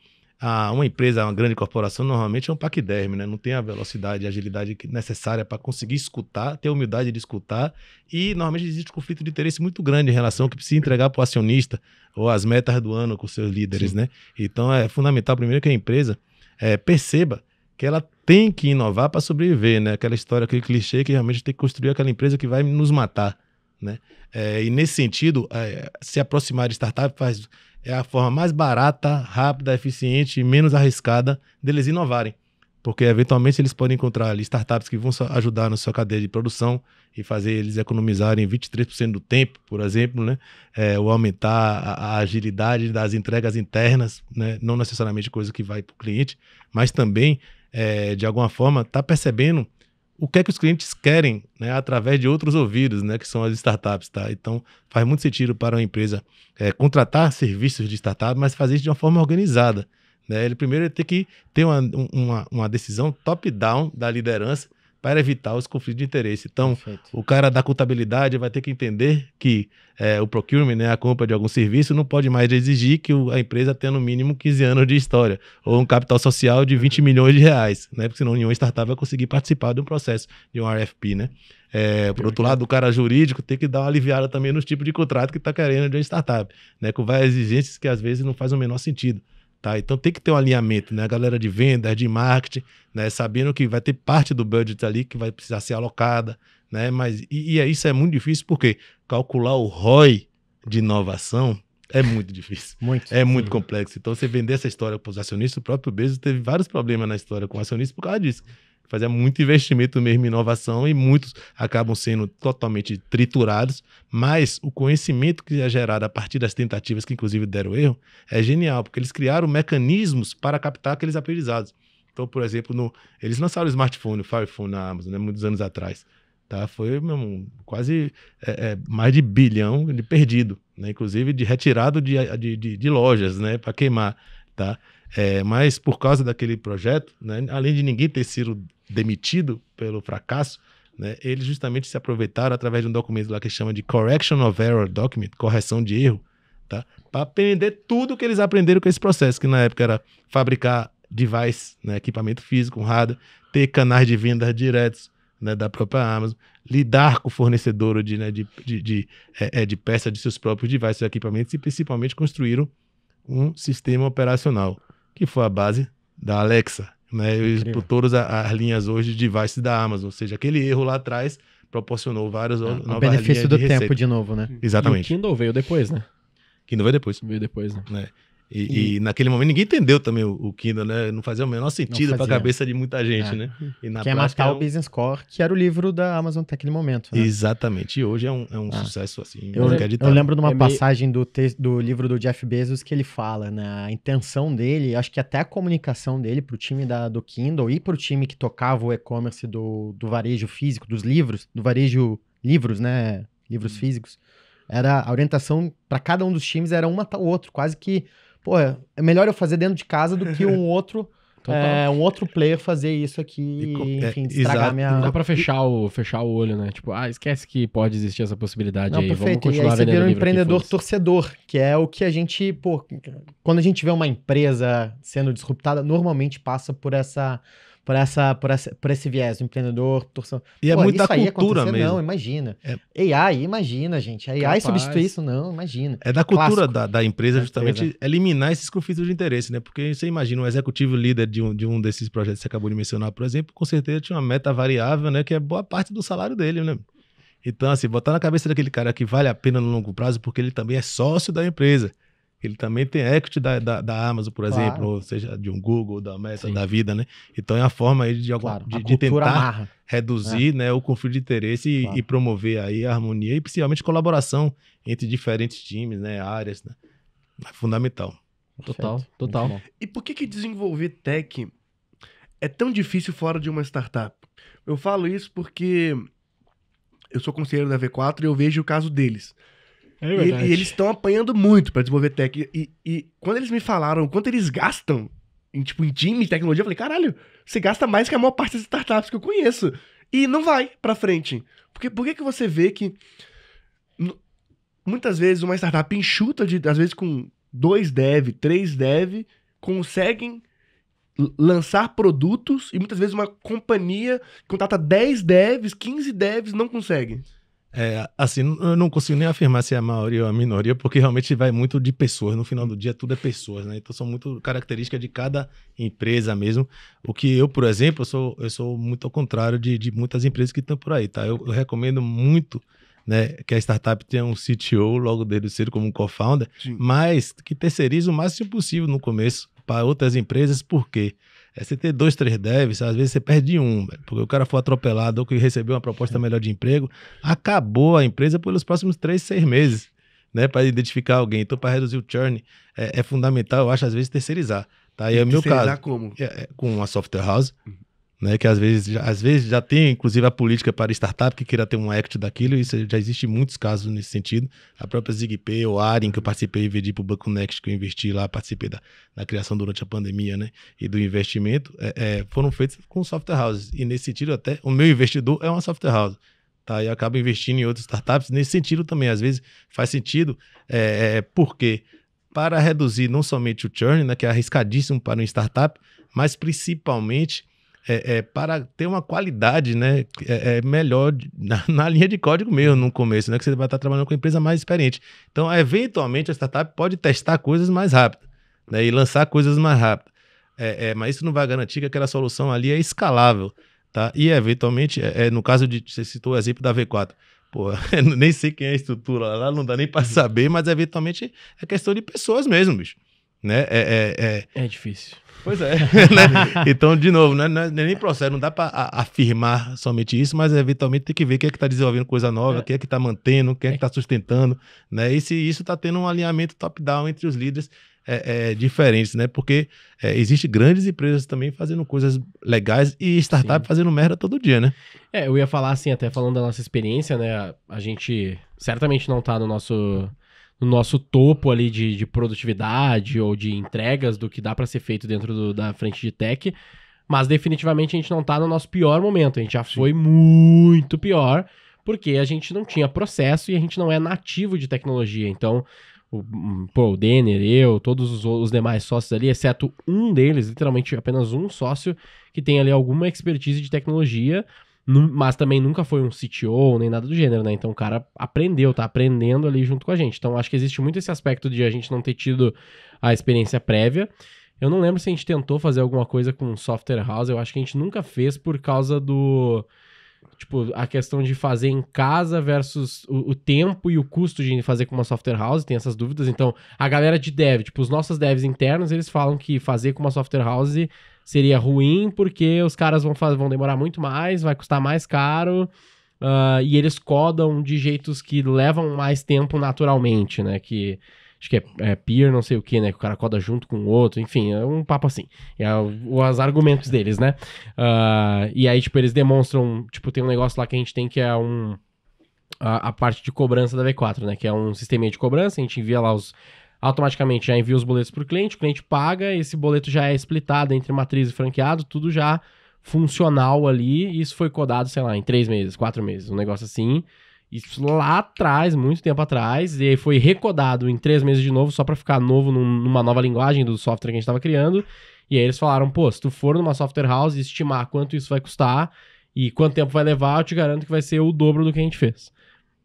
a ah, uma empresa, uma grande corporação, normalmente é um paquiderme, né? Não tem a velocidade e agilidade necessária para conseguir escutar, ter a humildade de escutar. E normalmente existe um conflito de interesse muito grande em relação ao que precisa entregar para o acionista ou as metas do ano com seus líderes, Sim. né? Então é fundamental, primeiro, que a empresa é, perceba que ela tem que inovar para sobreviver, né? Aquela história, aquele clichê que realmente tem que construir aquela empresa que vai nos matar, né? É, e nesse sentido, é, se aproximar de startup faz é a forma mais barata, rápida, eficiente e menos arriscada deles inovarem. Porque eventualmente eles podem encontrar ali startups que vão ajudar na sua cadeia de produção e fazer eles economizarem 23% do tempo, por exemplo, né? É, ou aumentar a, a, agilidade das entregas internas, né? não necessariamente coisa que vai para o cliente, mas também, é, de alguma forma, está percebendo o que é que os clientes querem né, através de outros ouvidos, né, que são as startups. Tá? Então, faz muito sentido para uma empresa é, contratar serviços de startup, mas fazer isso de uma forma organizada. Né? Ele primeiro tem que ter uma, uma, uma decisão top-down da liderança para evitar os conflitos de interesse. Então, Perfeito. o cara da contabilidade vai ter que entender que é, o procurement, né, a compra de algum serviço, não pode mais exigir que o, a empresa tenha no mínimo 15 anos de história ou um capital social de 20 milhões de reais, né? Porque senão nenhuma startup vai conseguir participar de um processo de um RFP, né? É, por outro lado, o cara jurídico tem que dar uma aliviada também nos tipos de contrato que está querendo de uma startup, né? Com várias exigências que às vezes não faz o menor sentido. Tá? Então tem que ter um alinhamento, né? A galera de vendas, de marketing, né? Sabendo que vai ter parte do budget ali que vai precisar ser alocada, né? Mas e, e é, isso é muito difícil porque calcular o ROI de inovação é muito difícil. muito. É muito complexo. Então você vender essa história para os acionistas, o próprio Bezos teve vários problemas na história com acionistas por causa disso fazia muito investimento mesmo em inovação e muitos acabam sendo totalmente triturados, mas o conhecimento que é gerado a partir das tentativas que inclusive deram erro é genial, porque eles criaram mecanismos para captar aqueles aprendizados. Então, por exemplo, no, eles lançaram o smartphone, o Firefone na Amazon, né, muitos anos atrás. Tá? Foi meu, quase é, é, mais de bilhão de perdido, né? inclusive de retirado de, de, de, de lojas né? para queimar. Tá? É, mas por causa daquele projeto, né, além de ninguém ter sido demitido pelo fracasso, né, eles justamente se aproveitaram através de um documento lá que chama de Correction of Error Document, correção de erro, tá? Para aprender tudo que eles aprenderam com esse processo, que na época era fabricar device, né, equipamento físico, um hardware, ter canais de venda diretos né, da própria Amazon, lidar com o fornecedor de, né, de, de, de, é, é de peça de seus próprios devices, equipamentos e principalmente construíram um sistema operacional, que foi a base da Alexa, né? por todas as linhas hoje de device da Amazon. Ou seja, aquele erro lá atrás proporcionou várias é, novas O benefício do de tempo de novo, né? Exatamente. E o Kindle veio depois, né? Kindle veio depois. Veio depois, né? É. E, e... e, naquele momento ninguém entendeu também o, o Kindle, né? Não fazia o menor sentido para a cabeça de muita gente, é. né? E na que é matar o Business Core, que era o livro da Amazon até aquele momento. Né? Exatamente. E hoje é um, é um ah. sucesso assim. Eu, eu lembro de uma passagem do, te... do livro do Jeff Bezos que ele fala, né? A intenção dele, acho que até a comunicação dele para o time da, do Kindle e para o time que tocava o e-commerce do, do varejo físico, dos livros, do varejo livros, né? Livros hum. físicos. Era a orientação para cada um dos times era uma tal outro, quase que pô, é, é melhor eu fazer dentro de casa do que um outro. É, um outro player fazer isso aqui e, é, enfim, é, estragar minha. Não dá pra fechar o, fechar o olho, né? Tipo, ah, esquece que pode existir essa possibilidade não, aí. Perfeito. Vamos continuar e aí você vira um empreendedor aqui, torcedor, que é o que a gente, pô, quando a gente vê uma empresa sendo disruptada, normalmente passa por essa por, essa, por, essa, por esse viés, o empreendedor, torção. E é muita cultura mesmo. Não, imagina. É... AI, imagina, gente. AI Capaz. substituir isso, não, imagina. É da cultura da, da, empresa, justamente, eliminar esses conflitos de interesse, né? Porque você imagina um executivo líder de um, de um desses projetos que você acabou de mencionar, por exemplo, com certeza tinha uma meta variável, né? Que é boa parte do salário dele, né? Então, assim, botar na cabeça daquele cara que vale a pena no longo prazo, porque ele também é sócio da empresa ele também tem equity da, da, da Amazon, por claro. exemplo, ou seja, de um Google, da Meta, Sim. da vida, né? Então é uma forma aí de, claro, de, de tentar amarra. reduzir é. né, o conflito de interesse claro. e, e, promover aí a harmonia e principalmente colaboração entre diferentes times, né, áreas, né? É fundamental. Total, Perfeito. total. E por que, que desenvolver tech é tão difícil fora de uma startup? Eu falo isso porque eu sou conselheiro da V4 e eu vejo o caso deles. É E, e eles estão apanhando muito para desenvolver tech. E, e quando eles me falaram quanto eles gastam em, tipo, em time, tecnologia, eu falei, caralho, você gasta mais que a maior parte das startups que eu conheço. E não vai pra frente. Porque por que, que você vê que muitas vezes uma startup enxuta, de, às vezes com dois dev, três dev, conseguem lançar produtos e muitas vezes uma companhia que contrata 10 devs, 15 devs não consegue. É, assim, eu não consigo nem afirmar se é a maioria ou a minoria, porque realmente vai muito de pessoas. No final do dia, tudo é pessoas, né? Então, são muito características de cada empresa mesmo. O que eu, por exemplo, sou, eu sou muito ao contrário de, de muitas empresas que estão por aí, tá? Eu, eu recomendo muito né, que a startup tenha um CTO logo desde o cedo como um co-founder, mas que terceirize o máximo possível no começo para outras empresas, por quê? Porque é você ter dois, três devs, às vezes você perde um, velho, porque o cara foi atropelado ou que recebeu uma proposta é. melhor de emprego, acabou a empresa pelos próximos três, seis meses, né? Para identificar alguém. Então, para reduzir o churn, é, é fundamental, eu acho, às vezes, terceirizar. Tá? E é meu caso. como? É, é, com uma software house, uhum né? Que às vezes, já, às vezes já tem, inclusive, a política para startup que queira ter um act daquilo, e já existe muitos casos nesse sentido. A própria ZigPay ou Arin, que eu participei e vendi para o Banco Next, que eu investi lá, participei da, da criação durante a pandemia, né? E do investimento, é, é, foram feitos com software houses. E nesse sentido, até o meu investidor é uma software house. Tá, e acaba investindo em outras startups nesse sentido também. Às vezes faz sentido, é, é porque para reduzir não somente o churn, né, que é arriscadíssimo para uma startup, mas principalmente é, é, para ter uma qualidade né, é, é melhor na, na, linha de código mesmo no começo, né, que você vai estar trabalhando com empresa mais experiente. Então, eventualmente, a startup pode testar coisas mais rápido né, e lançar coisas mais rápido. É, é mas isso não vai garantir que aquela solução ali é escalável. Tá? E, eventualmente, é, é no caso de você citou o exemplo da V4. Pô, nem sei quem é a estrutura lá, não dá nem para saber, mas eventualmente é questão de pessoas mesmo, bicho. Né? É, é, é... é difícil. Pois é. né? Então, de novo, né? é, não é, nem processo, não dá para afirmar somente isso, mas eventualmente tem que ver quem é que está desenvolvendo coisa nova, é. quem é que está mantendo, quem é que está é. sustentando, né? E se isso está tendo um alinhamento top-down entre os líderes é, é, diferentes, né? Porque é, existe grandes empresas também fazendo coisas legais e startup Sim. fazendo merda todo dia, né? É, eu ia falar assim, até falando da nossa experiência, né? A, a gente certamente não está no nosso no nosso topo ali de, de produtividade ou de entregas do que dá para ser feito dentro do, da frente de tech, mas definitivamente a gente não tá no nosso pior momento. A gente já Sim. foi muito pior porque a gente não tinha processo e a gente não é nativo de tecnologia. Então, o, hum, pô, o Denner, eu, todos os, os demais sócios ali, exceto um deles, literalmente apenas um sócio, que tem ali alguma expertise de tecnologia mas também nunca foi um CTO nem nada do gênero, né? Então o cara aprendeu, tá aprendendo ali junto com a gente. Então acho que existe muito esse aspecto de a gente não ter tido a experiência prévia. Eu não lembro se a gente tentou fazer alguma coisa com software house, eu acho que a gente nunca fez por causa do. Tipo, a questão de fazer em casa versus o, o tempo e o custo de fazer com uma software house, tem essas dúvidas. Então, a galera de dev, tipo, os nossos devs internos, eles falam que fazer com uma software house seria ruim, porque os caras vão, fazer, vão demorar muito mais, vai custar mais caro. Uh, e eles codam de jeitos que levam mais tempo naturalmente, né? Que acho que é, é peer, não sei o que, né? Que o cara coda junto com o outro, enfim, é um papo assim. É os argumentos deles, né? Uh, e aí, tipo, eles demonstram, tipo, tem um negócio lá que a gente tem que é um. A, a, parte de cobrança da V4, né? Que é um sistema de cobrança, a gente envia lá os, automaticamente já envia os boletos para o cliente, o cliente paga, esse boleto já é splitado entre matriz e franqueado, tudo já funcional ali. isso foi codado, sei lá, em três meses, quatro meses, um negócio assim. Isso lá atrás, muito tempo atrás, e foi recodado em três meses de novo, só para ficar novo numa nova linguagem do software que a gente estava criando. E aí eles falaram: pô, se tu for numa software house e estimar quanto isso vai custar e quanto tempo vai levar, eu te garanto que vai ser o dobro do que a gente fez.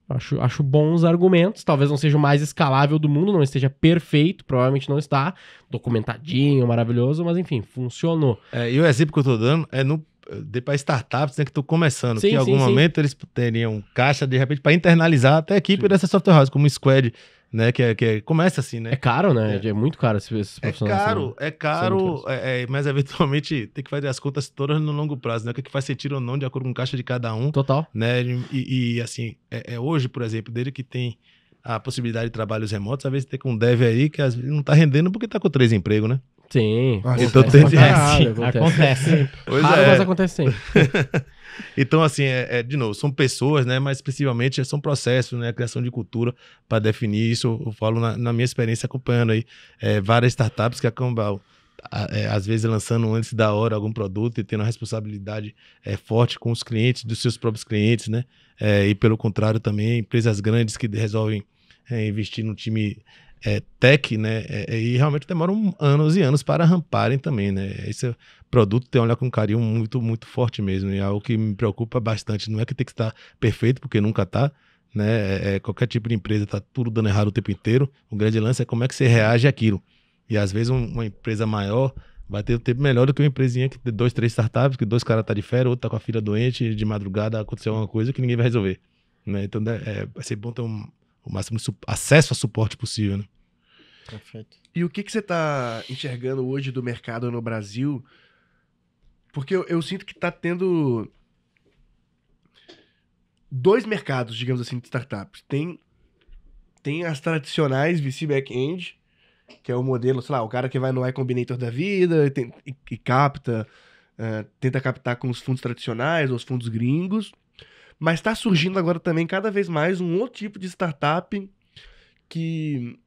Acho, acho bons argumentos. Talvez não seja o mais escalável do mundo, não esteja perfeito, provavelmente não está. Documentadinho, maravilhoso, mas enfim, funcionou. É, e o exemplo que eu estou dando é no de para startups, né, que estou começando, sim, que em algum sim, momento sim. eles teriam caixa de repente para internalizar até a equipe dessa software house, como Squad né? Que, é, que é, começa assim, né? É caro, né? É, é muito caro esses profissionais. É caro, assim, é caro, é, é, mas eventualmente tem que fazer as contas todas no longo prazo, né? O é que, faz sentido ou não, de acordo com o caixa de cada um. Total. Né? E, e assim, é, é, hoje, por exemplo, dele que tem a possibilidade de trabalhos remotos, às vezes tem com um dev aí que às vezes não tá rendendo porque tá com três empregos, né? Sim. então tem acontece, acontece. acontece. Pois Raro, é. mas acontece sim. então, assim, é, é, de novo, são pessoas, né? Mas principalmente são processos, né? criação de cultura para definir isso. Eu falo na, na minha experiência acompanhando aí é, várias startups que acabam é, às vezes lançando antes da hora algum produto e tendo uma responsabilidade é, forte com os clientes, dos seus próprios clientes, né? É, e pelo contrário também, empresas grandes que resolvem é, investir no time é, tech, né? É, é e realmente demoram anos e anos para ramparem também, né? Esse produto tem olhar com carinho muito, muito forte mesmo. E é algo que me preocupa bastante. Não é que tem que estar perfeito, porque nunca está né? É, é, qualquer tipo de empresa está tudo dando errado o tempo inteiro. O grande lance é como é que você reage àquilo. E às vezes um, uma empresa maior vai ter o um tempo melhor do que uma empresinha que tem dois, três startups, que dois caras tá de férias, outro tá com a filha doente, de madrugada aconteceu alguma coisa que ninguém vai resolver. Né? Então é, é vai ser bom ter um, o máximo acesso a suporte possível, né? Perfeito. E o que, que você está enxergando hoje do mercado no Brasil? Porque eu, eu sinto que está tendo dois mercados, digamos assim, de startups. Tem, tem as tradicionais VC back-end, que é o modelo, sei lá, o cara que vai no iCombinator da vida e, tem, e, e capta, uh, tenta captar com os fundos tradicionais ou os fundos gringos. Mas está surgindo agora também cada vez mais um outro tipo de startup que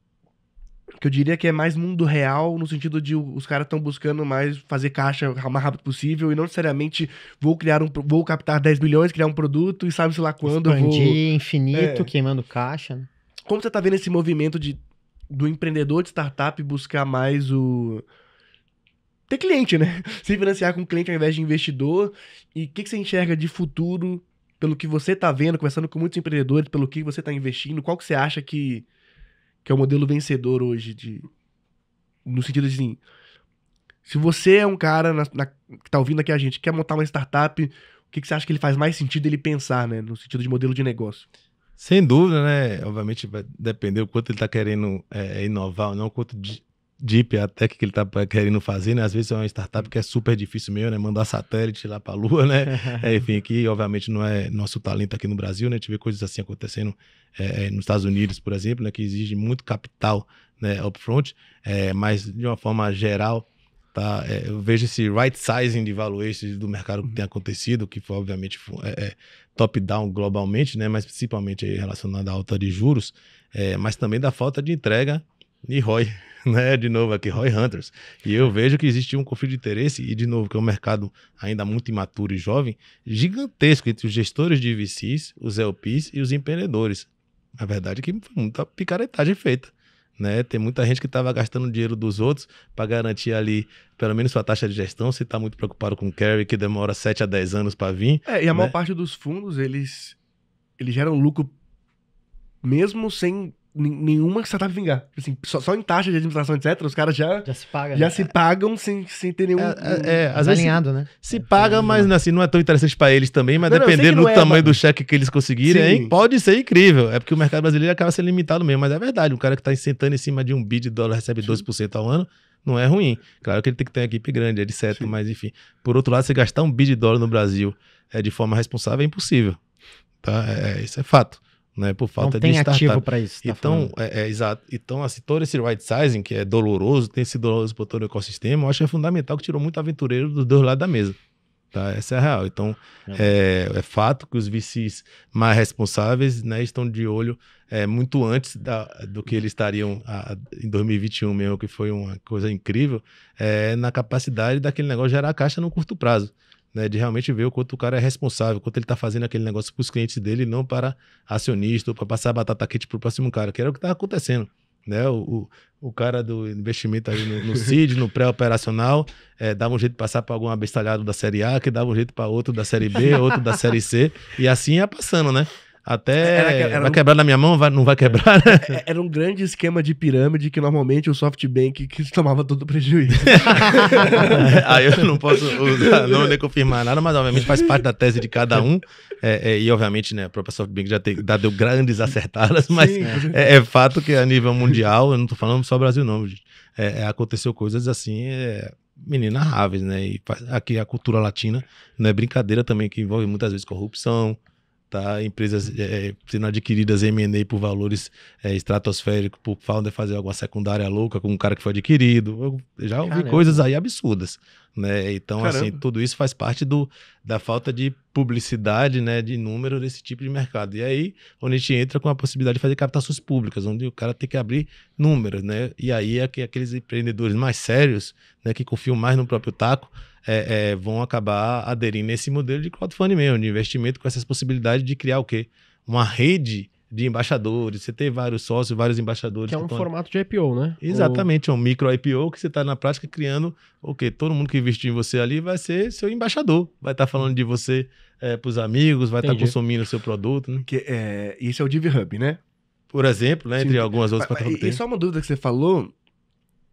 que eu diria que é mais mundo real, no sentido de os caras estão buscando mais fazer caixa o mais rápido possível e não necessariamente vou criar um vou captar 10 bilhões, criar um produto e sabe-se lá quando Expandir vou... infinito, é. queimando caixa. Né? Como você está vendo esse movimento de, do empreendedor de startup buscar mais o ter cliente, né? Se financiar com cliente ao invés de investidor. E o que, que você enxerga de futuro pelo que você está vendo, conversando com muitos empreendedores, pelo que você está investindo? Qual que você acha que que é o modelo vencedor hoje de no sentido de assim, se você é um cara na, na, que tá ouvindo aqui a gente, quer montar uma startup, o que, que você acha que ele faz mais sentido ele pensar, né? No sentido de modelo de negócio. Sem dúvida, né? Obviamente vai depender o quanto ele está querendo é, inovar ou não, quanto de, deep até que ele tá querendo fazer, né? Às vezes é uma startup que é super difícil mesmo, né? Mandar satélite lá para a lua, né? É, enfim, aqui obviamente não é nosso talento aqui no Brasil, né? A gente vê coisas assim acontecendo é, é, nos Estados Unidos, por exemplo, né? Que exige muito capital, né? Upfront, é, mas de uma forma geral, tá? É, eu vejo esse right sizing de valuations do mercado que tem acontecido, que foi obviamente é, top down globalmente, né? Mas principalmente relacionado à alta de juros, mas também da falta de entrega e Roy, né? De novo aqui, Roy Hunters. E eu vejo que existe um conflito de interesse, e de novo, que é um mercado ainda muito imaturo e jovem, gigantesco entre os gestores de VCs, os LPs e os empreendedores. A verdade é que foi muita picaretagem feita. Né? Tem muita gente que estava gastando dinheiro dos outros para garantir ali pelo menos sua taxa de gestão, se está muito preocupado com o carry que demora 7 a 10 anos para vir. É, e a né? maior parte dos fundos, eles eles geram lucro mesmo sem nenhuma startup vingar. Assim, só, só, em taxa de administração, etc., os caras já, já se, paga, já né? se pagam sem, sem ter nenhum. É, é, é alinhado, né? Se paga, mas assim, não é tão interessante para eles também, mas não, dependendo do é, tamanho do cheque que eles conseguirem, hein? pode ser incrível. É porque o mercado brasileiro acaba sendo limitado mesmo, mas é verdade. Um cara que está sentando em cima de um bid de dólar recebe 12% ao ano. Não é ruim. Claro que ele tem que ter uma equipe grande, etc. Sim. Mas, enfim. Por outro lado, você gastar um bid de dólar no Brasil é, de forma responsável é impossível. Tá? É, é isso é fato né? Por falta não tem de ativo para isso. Tá então, é, é, exato. Então, assim, todo esse right sizing, que é doloroso, tem sido doloroso para todo o ecossistema, eu acho que é fundamental que tirou muito aventureiro dos dois lados da mesa. Tá? Essa é a real. Então, é, é fato que os VCs mais responsáveis né, estão de olho é, muito antes da, do que eles estariam a, em 2021 mesmo, que foi uma coisa incrível, é, na capacidade daquele negócio gerar caixa no curto prazo né, de realmente ver o quanto o cara é responsável, o quanto ele está fazendo aquele negócio para os clientes dele, não para acionista ou para passar batata quente para o próximo cara, que era o que estava acontecendo. Né? O, o, o, cara do investimento no, no CID, no pré-operacional, é, dava um jeito de passar para algum abestalhado da Série A, que dava um jeito para outro da Série B, outro da Série C, e assim ia passando, né? até é, era, era, vai quebrar na minha mão, vai, não vai quebrar. É, é, era um grande esquema de pirâmide que normalmente o SoftBank que tomava todo o prejuízo. Aí eu não posso usar, não nem confirmar nada, mas obviamente faz parte da tese de cada um. É, é, e obviamente, né, a própria SoftBank já, deu grandes acertadas, mas Sim, é, é, fato que a nível mundial, eu não estou falando só Brasil não, aconteceu coisas assim menina Raves, né? E aqui a cultura latina não é brincadeira também, que envolve muitas vezes corrupção, tá? Empresas é, sendo adquiridas em M&A por valores é, estratosféricos, por founder fazer alguma secundária louca com um cara que foi adquirido. Eu já ouvi Caramba. coisas aí absurdas, né? Então, assim, Caramba. assim, tudo isso faz parte do, da falta de publicidade, né, de número desse tipo de mercado. E aí, onde a gente entra com a possibilidade de fazer captações públicas, onde o cara tem que abrir números, né? E aí é que aqueles empreendedores mais sérios, né, que confiam mais no próprio taco, é, é, vão acabar aderindo nesse modelo de crowdfunding mesmo, de investimento com essas possibilidades de criar o quê? Uma rede de embaixadores, você ter vários sócios, vários embaixadores. Que é um formato de IPO, né? Exatamente, é um micro IPO que você está na prática criando o quê? que todo mundo que investiu em você ali vai ser seu embaixador, vai estar tá falando de você é, eh, para os amigos, vai estar tá consumindo o seu produto. Né? Que, é, esse é o DivHub, né? Por exemplo, né, Sim, entre algumas outras plataformas. E só uma dúvida que você falou,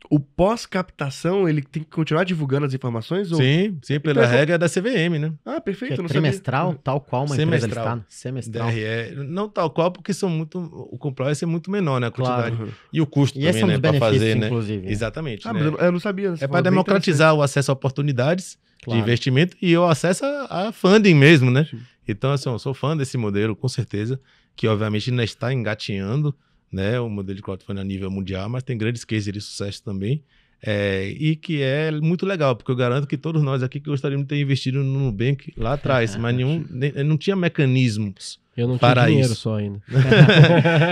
o pós-captação, ele tem que continuar divulgando as informações? Ou... Sim, sim, pela então, é regra da CVM, né? Ah, perfeito. É trimestral, sabia. É. tal qual uma semestral. empresa tá, listada? Semestral. DRE. Não tal qual, porque são muito, o compliance é muito menor, né? A quantidade. Claro. E o custo e é também, né? Para fazer, né? Inclusive. Exatamente. Ah, né? eu não sabia. É para democratizar o acesso a oportunidades claro. de investimento e o acesso a, a funding mesmo, né? Sim. Então, assim, eu sou fã desse modelo, com certeza, que obviamente ainda está engatinhando, né? Um modelo de crowdfunding a nível mundial, mas tem grandes cases de sucesso também. É, e que é muito legal, porque eu garanto que todos nós aqui que gostaríamos de ter investido no Nubank lá atrás, mas nenhum, nem, não tinha mecanismos eu não para tinha dinheiro isso. só ainda.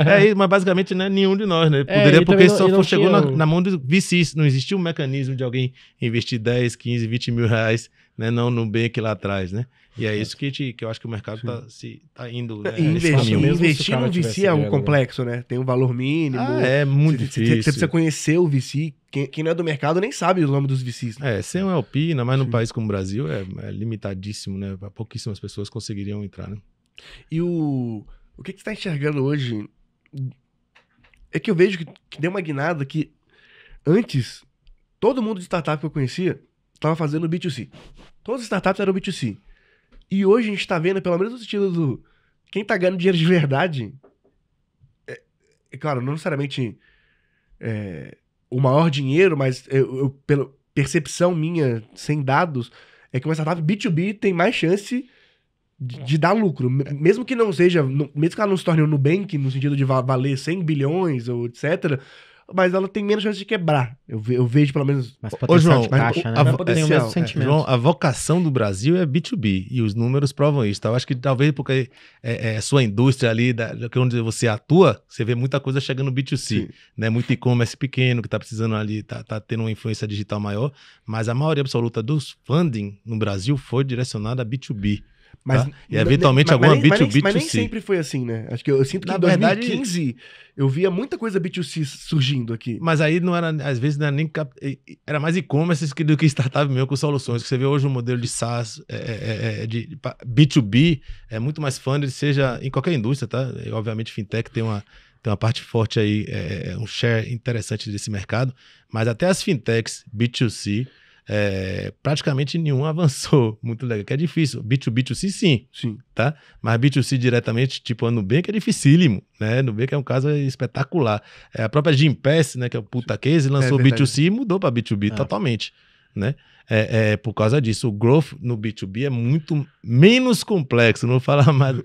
é, mas basicamente né, nenhum de nós, né? É, Poderia, é, porque não, só não chegou tinha... na, na, mão do VCs. Não existia um mecanismo de alguém investir 10, 15, 20 mil reais né, não no Nubank lá atrás, né? E é, é isso que, te, que eu acho que o mercado está se, tá indo. Né, investir investir no VC é algo né? complexo, né? Tem um valor mínimo. Ah, é muito você, difícil. Você precisa conhecer o VC. Quem, quem, não é do mercado nem sabe o nome dos VCs. Né? É, ser um LP, ainda mais num país como o Brasil, é, é limitadíssimo, né? Pouquíssimas pessoas conseguiriam entrar, né? E o, o que, que você está enxergando hoje? É que eu vejo que, que deu uma guinada que antes todo mundo de startup que eu conhecia estava fazendo B2C. Todas as startups eram B2C. E hoje a gente está vendo, pelo menos no sentido do. Quem está ganhando dinheiro de verdade. É, é claro, não necessariamente é, o maior dinheiro, mas eu, eu, pela percepção minha, sem dados, é que uma startup B2B tem mais chance de, de, dar lucro. Mesmo que não seja, mesmo que ela não se torne um Nubank, no sentido de valer 100 bilhões ou etc., mas ela tem menos chance de quebrar. Eu, ve, eu vejo pelo menos. Mas Ô, de caixa, né? a, a, é, sentimento. João, a vocação do Brasil é B2B e os números provam isso. Tá? Eu acho que talvez porque é, é sua indústria ali, da, onde você atua, você vê muita coisa chegando no B2C. Sim. Né? Muito e-commerce pequeno que está precisando ali, está tá tendo uma influência digital maior, mas a maioria absoluta dos funding no Brasil foi direcionada a B2B. Mas, tá? E eventualmente mas, alguma mas, B2B, mas, nem, mas nem sempre foi assim, né? Acho que eu, eu sinto que Na em 2015 verdade, eu via muita coisa B2C surgindo aqui. Mas aí não era, às vezes não era nem. Era mais e-commerce do que startup mesmo com soluções. Que você vê hoje o um modelo de SaaS, é, é, é, é de B2B, é muito mais fã de seja em qualquer indústria, tá? E, obviamente, fintech tem uma tem uma parte forte aí, é, é um share interessante desse mercado, mas até as fintechs B2C é, praticamente nenhum avançou. Muito legal, que é difícil. B2B2C, sim. Sim. Tá? Mas B2C diretamente, tipo a Nubank, é dificílimo. Né? Nubank é um caso espetacular. É, a própria Gimpass, né, que é o puta case, lançou é B2C e mudou para B2B ah. É. totalmente. Né? é, é, por causa disso. O growth no B2B é muito menos complexo, não vou falar mais.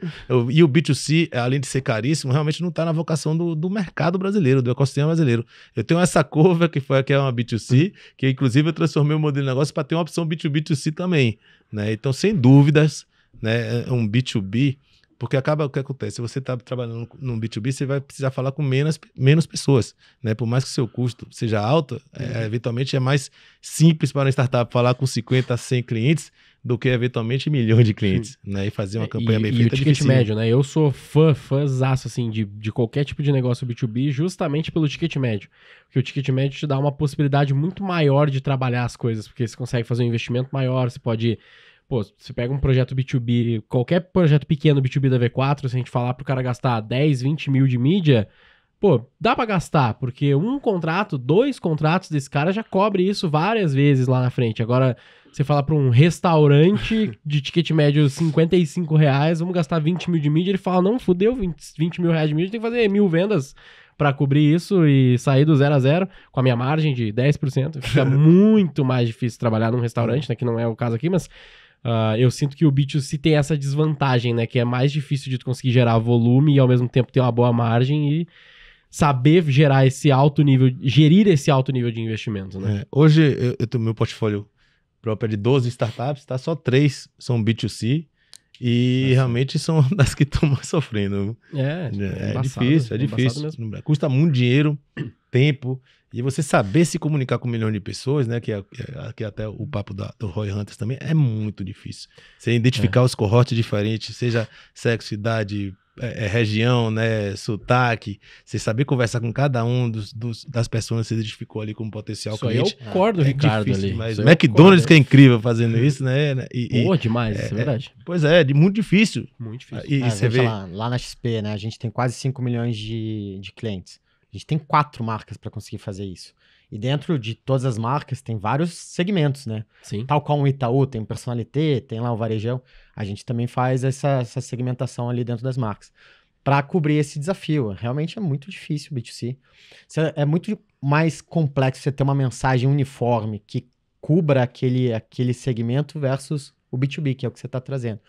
e o B2C, além de ser caríssimo, realmente não está na vocação do, do, mercado brasileiro, do ecossistema brasileiro. Eu tenho essa curva que foi que é uma B2C, que inclusive eu transformei o modelo de negócio para ter uma opção B2B2C também. Né? Então, sem dúvidas, né, é um B2B porque acaba o que acontece, se você está trabalhando no B2B, você vai precisar falar com menos, menos pessoas, né? Por mais que o seu custo seja alto, é, uhum. eventualmente é mais simples para uma startup falar com 50, 100 clientes do que eventualmente milhões de clientes, Sim. né? E fazer uma é, campanha e, bem e feita. E o ticket é médio, né? Eu sou fã, fãzaço, assim, de, de qualquer tipo de negócio B2B, justamente pelo ticket médio. Porque o ticket médio te dá uma possibilidade muito maior de trabalhar as coisas, porque você consegue fazer um investimento maior, você pode Pô, você pega um projeto B2B, qualquer projeto pequeno B2B da V4, se a gente falar pro cara gastar 10, 20 mil de mídia, pô, dá para gastar, porque um contrato, dois contratos desse cara já cobre isso várias vezes lá na frente. Agora, você fala para um restaurante de ticket médio 55 reais, vamos gastar 20 mil de mídia, ele fala, não, fudeu, 20, 20 mil reais de mídia, tem que fazer mil vendas para cobrir isso e sair do zero a zero com a minha margem de 10%. Fica muito mais difícil trabalhar num restaurante, é. né, que não é o caso aqui, mas Uh, eu sinto que o B2C tem essa desvantagem, né? Que é mais difícil de tu conseguir gerar volume e ao mesmo tempo ter uma boa margem e saber gerar esse alto nível, gerir esse alto nível de investimento, né? É, hoje eu, eu tenho meu portfólio próprio é de 12 startups, tá? Só três são B2C e realmente são das que estão mais sofrendo. É, é, é embaçado, difícil, é, é difícil. Custa muito dinheiro, tempo. E você saber se comunicar com um milhão de pessoas, né? É, que é, que é até o papo da, do Roy Hunters também, é muito difícil. Você identificar é. os cohortes diferentes, seja sexo, idade, é, é região, né? Sotaque. Você saber conversar com cada um dos, dos das pessoas que você identificou ali como potencial isso é cliente. eu concordo, é, Ricardo, difícil, ali. Mas McDonald's que é incrível fazendo isso, né? né e, Boa demais, é, isso é verdade. pois é, de, muito difícil. Muito difícil. E, ah, e você vê... Lá, lá na XP, né? A gente tem quase 5 milhões de, de clientes. A gente tem quatro marcas para conseguir fazer isso. E dentro de todas as marcas tem vários segmentos, né? Sim. Tal qual o Itaú, tem o Personalité, tem lá o Varejão. A gente também faz essa, essa segmentação ali dentro das marcas. Para cobrir esse desafio. Realmente é muito difícil o B2C. É muito mais complexo você ter uma mensagem uniforme que cubra aquele, aquele segmento versus o B2B, que é o que você está trazendo.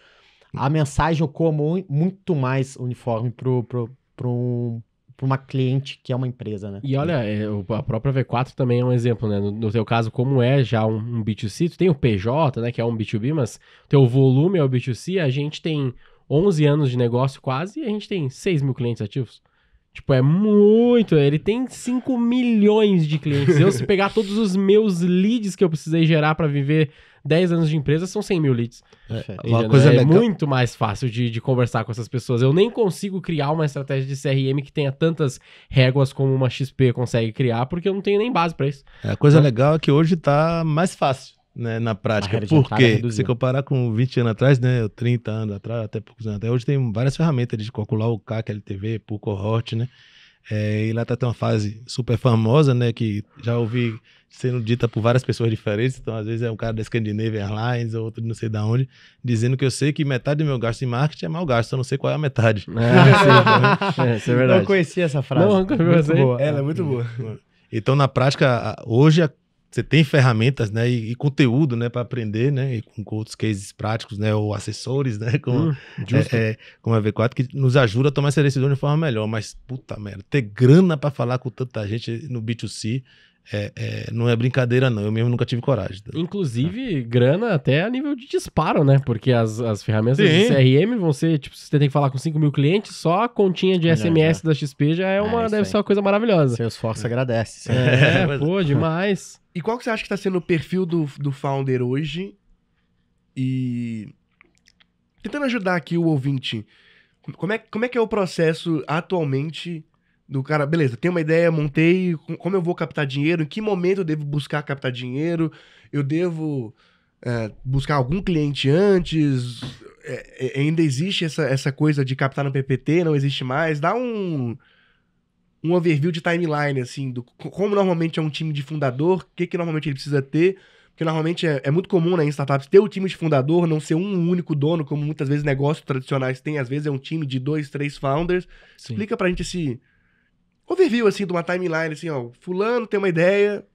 A uhum. mensagem ocorre muito mais uniforme para um para uma cliente que é uma empresa, né? E olha, é, a própria V4 também é um exemplo, né? No, no teu caso, como é já um, um, B2C, tu tem o PJ, né, que é um B2B, mas teu volume é o B2C, a gente tem 11 anos de negócio quase e a gente tem 6 mil clientes ativos. Tipo, é muito. Ele tem 5 milhões de clientes. Eu, se pegar todos os meus leads que eu precisei gerar para viver 10 anos de empresa são 100 mil leads. É, é uma coisa é legal. muito mais fácil de, de conversar com essas pessoas. Eu nem consigo criar uma estratégia de CRM que tenha tantas réguas como uma XP consegue criar, porque eu não tenho nem base para isso. É, a coisa então, legal é que hoje está mais fácil. Né, na prática, tá porque se comparar com 20 anos atrás, né, 30 anos atrás, até poucos anos, até hoje tem várias ferramentas de calcular o CAC, LTV, por cohort, né, é, e lá tá tem uma fase super famosa, né? Que já ouvi sendo dita por várias pessoas diferentes. Então, às vezes é um cara da Scandinavian Airlines ou outro de não sei da onde, dizendo que eu sei que metade do meu gasto em marketing é mal gasto, eu não sei qual é a metade. É, sim, é, isso é verdade. É, é eu conhecia essa frase. não muito boa. Ela é muito boa. Então, na prática, hoje a você tem ferramentas, né, e, e conteúdo, né, para aprender, né, e com outros cases práticos, né, ou assessores, né, como, hum, é, é, como a é V4, que nos ajuda a tomar essa decisão de forma melhor, mas, puta merda, ter grana para falar com tanta gente no B2C é, é, não é brincadeira, não. Eu mesmo nunca tive coragem. Né. Inclusive, grana até a nível de disparo, né? Porque as, as ferramentas Sim. de CRM vão ser, tipo, você tem que falar com 5 mil clientes, só a continha de SMS é. da XP já é, é uma, é, deve ser uma coisa maravilhosa. Seu esforço agradece. É, pô, demais. E qual que você acha que está sendo o perfil do, do founder hoje? E tentando ajudar aqui o ouvinte, como é, como é que é o processo atualmente do cara? Beleza, tem uma ideia, montei, como eu vou captar dinheiro? Em que momento eu devo buscar captar dinheiro? Eu devo é, buscar algum cliente antes? É, é ainda existe essa, essa coisa de captar no PPT? Não existe mais? Dá um um overview de timeline, assim, do como normalmente é um time de fundador, o que, que normalmente ele precisa ter. Porque normalmente é, é muito comum né, em startups ter o um time de fundador, não ser um único dono, como muitas vezes negócios tradicionais têm, às vezes é um time de dois, três founders. Sim. Explica pra gente esse overview, assim, de uma timeline, assim, ó, fulano tem uma ideia,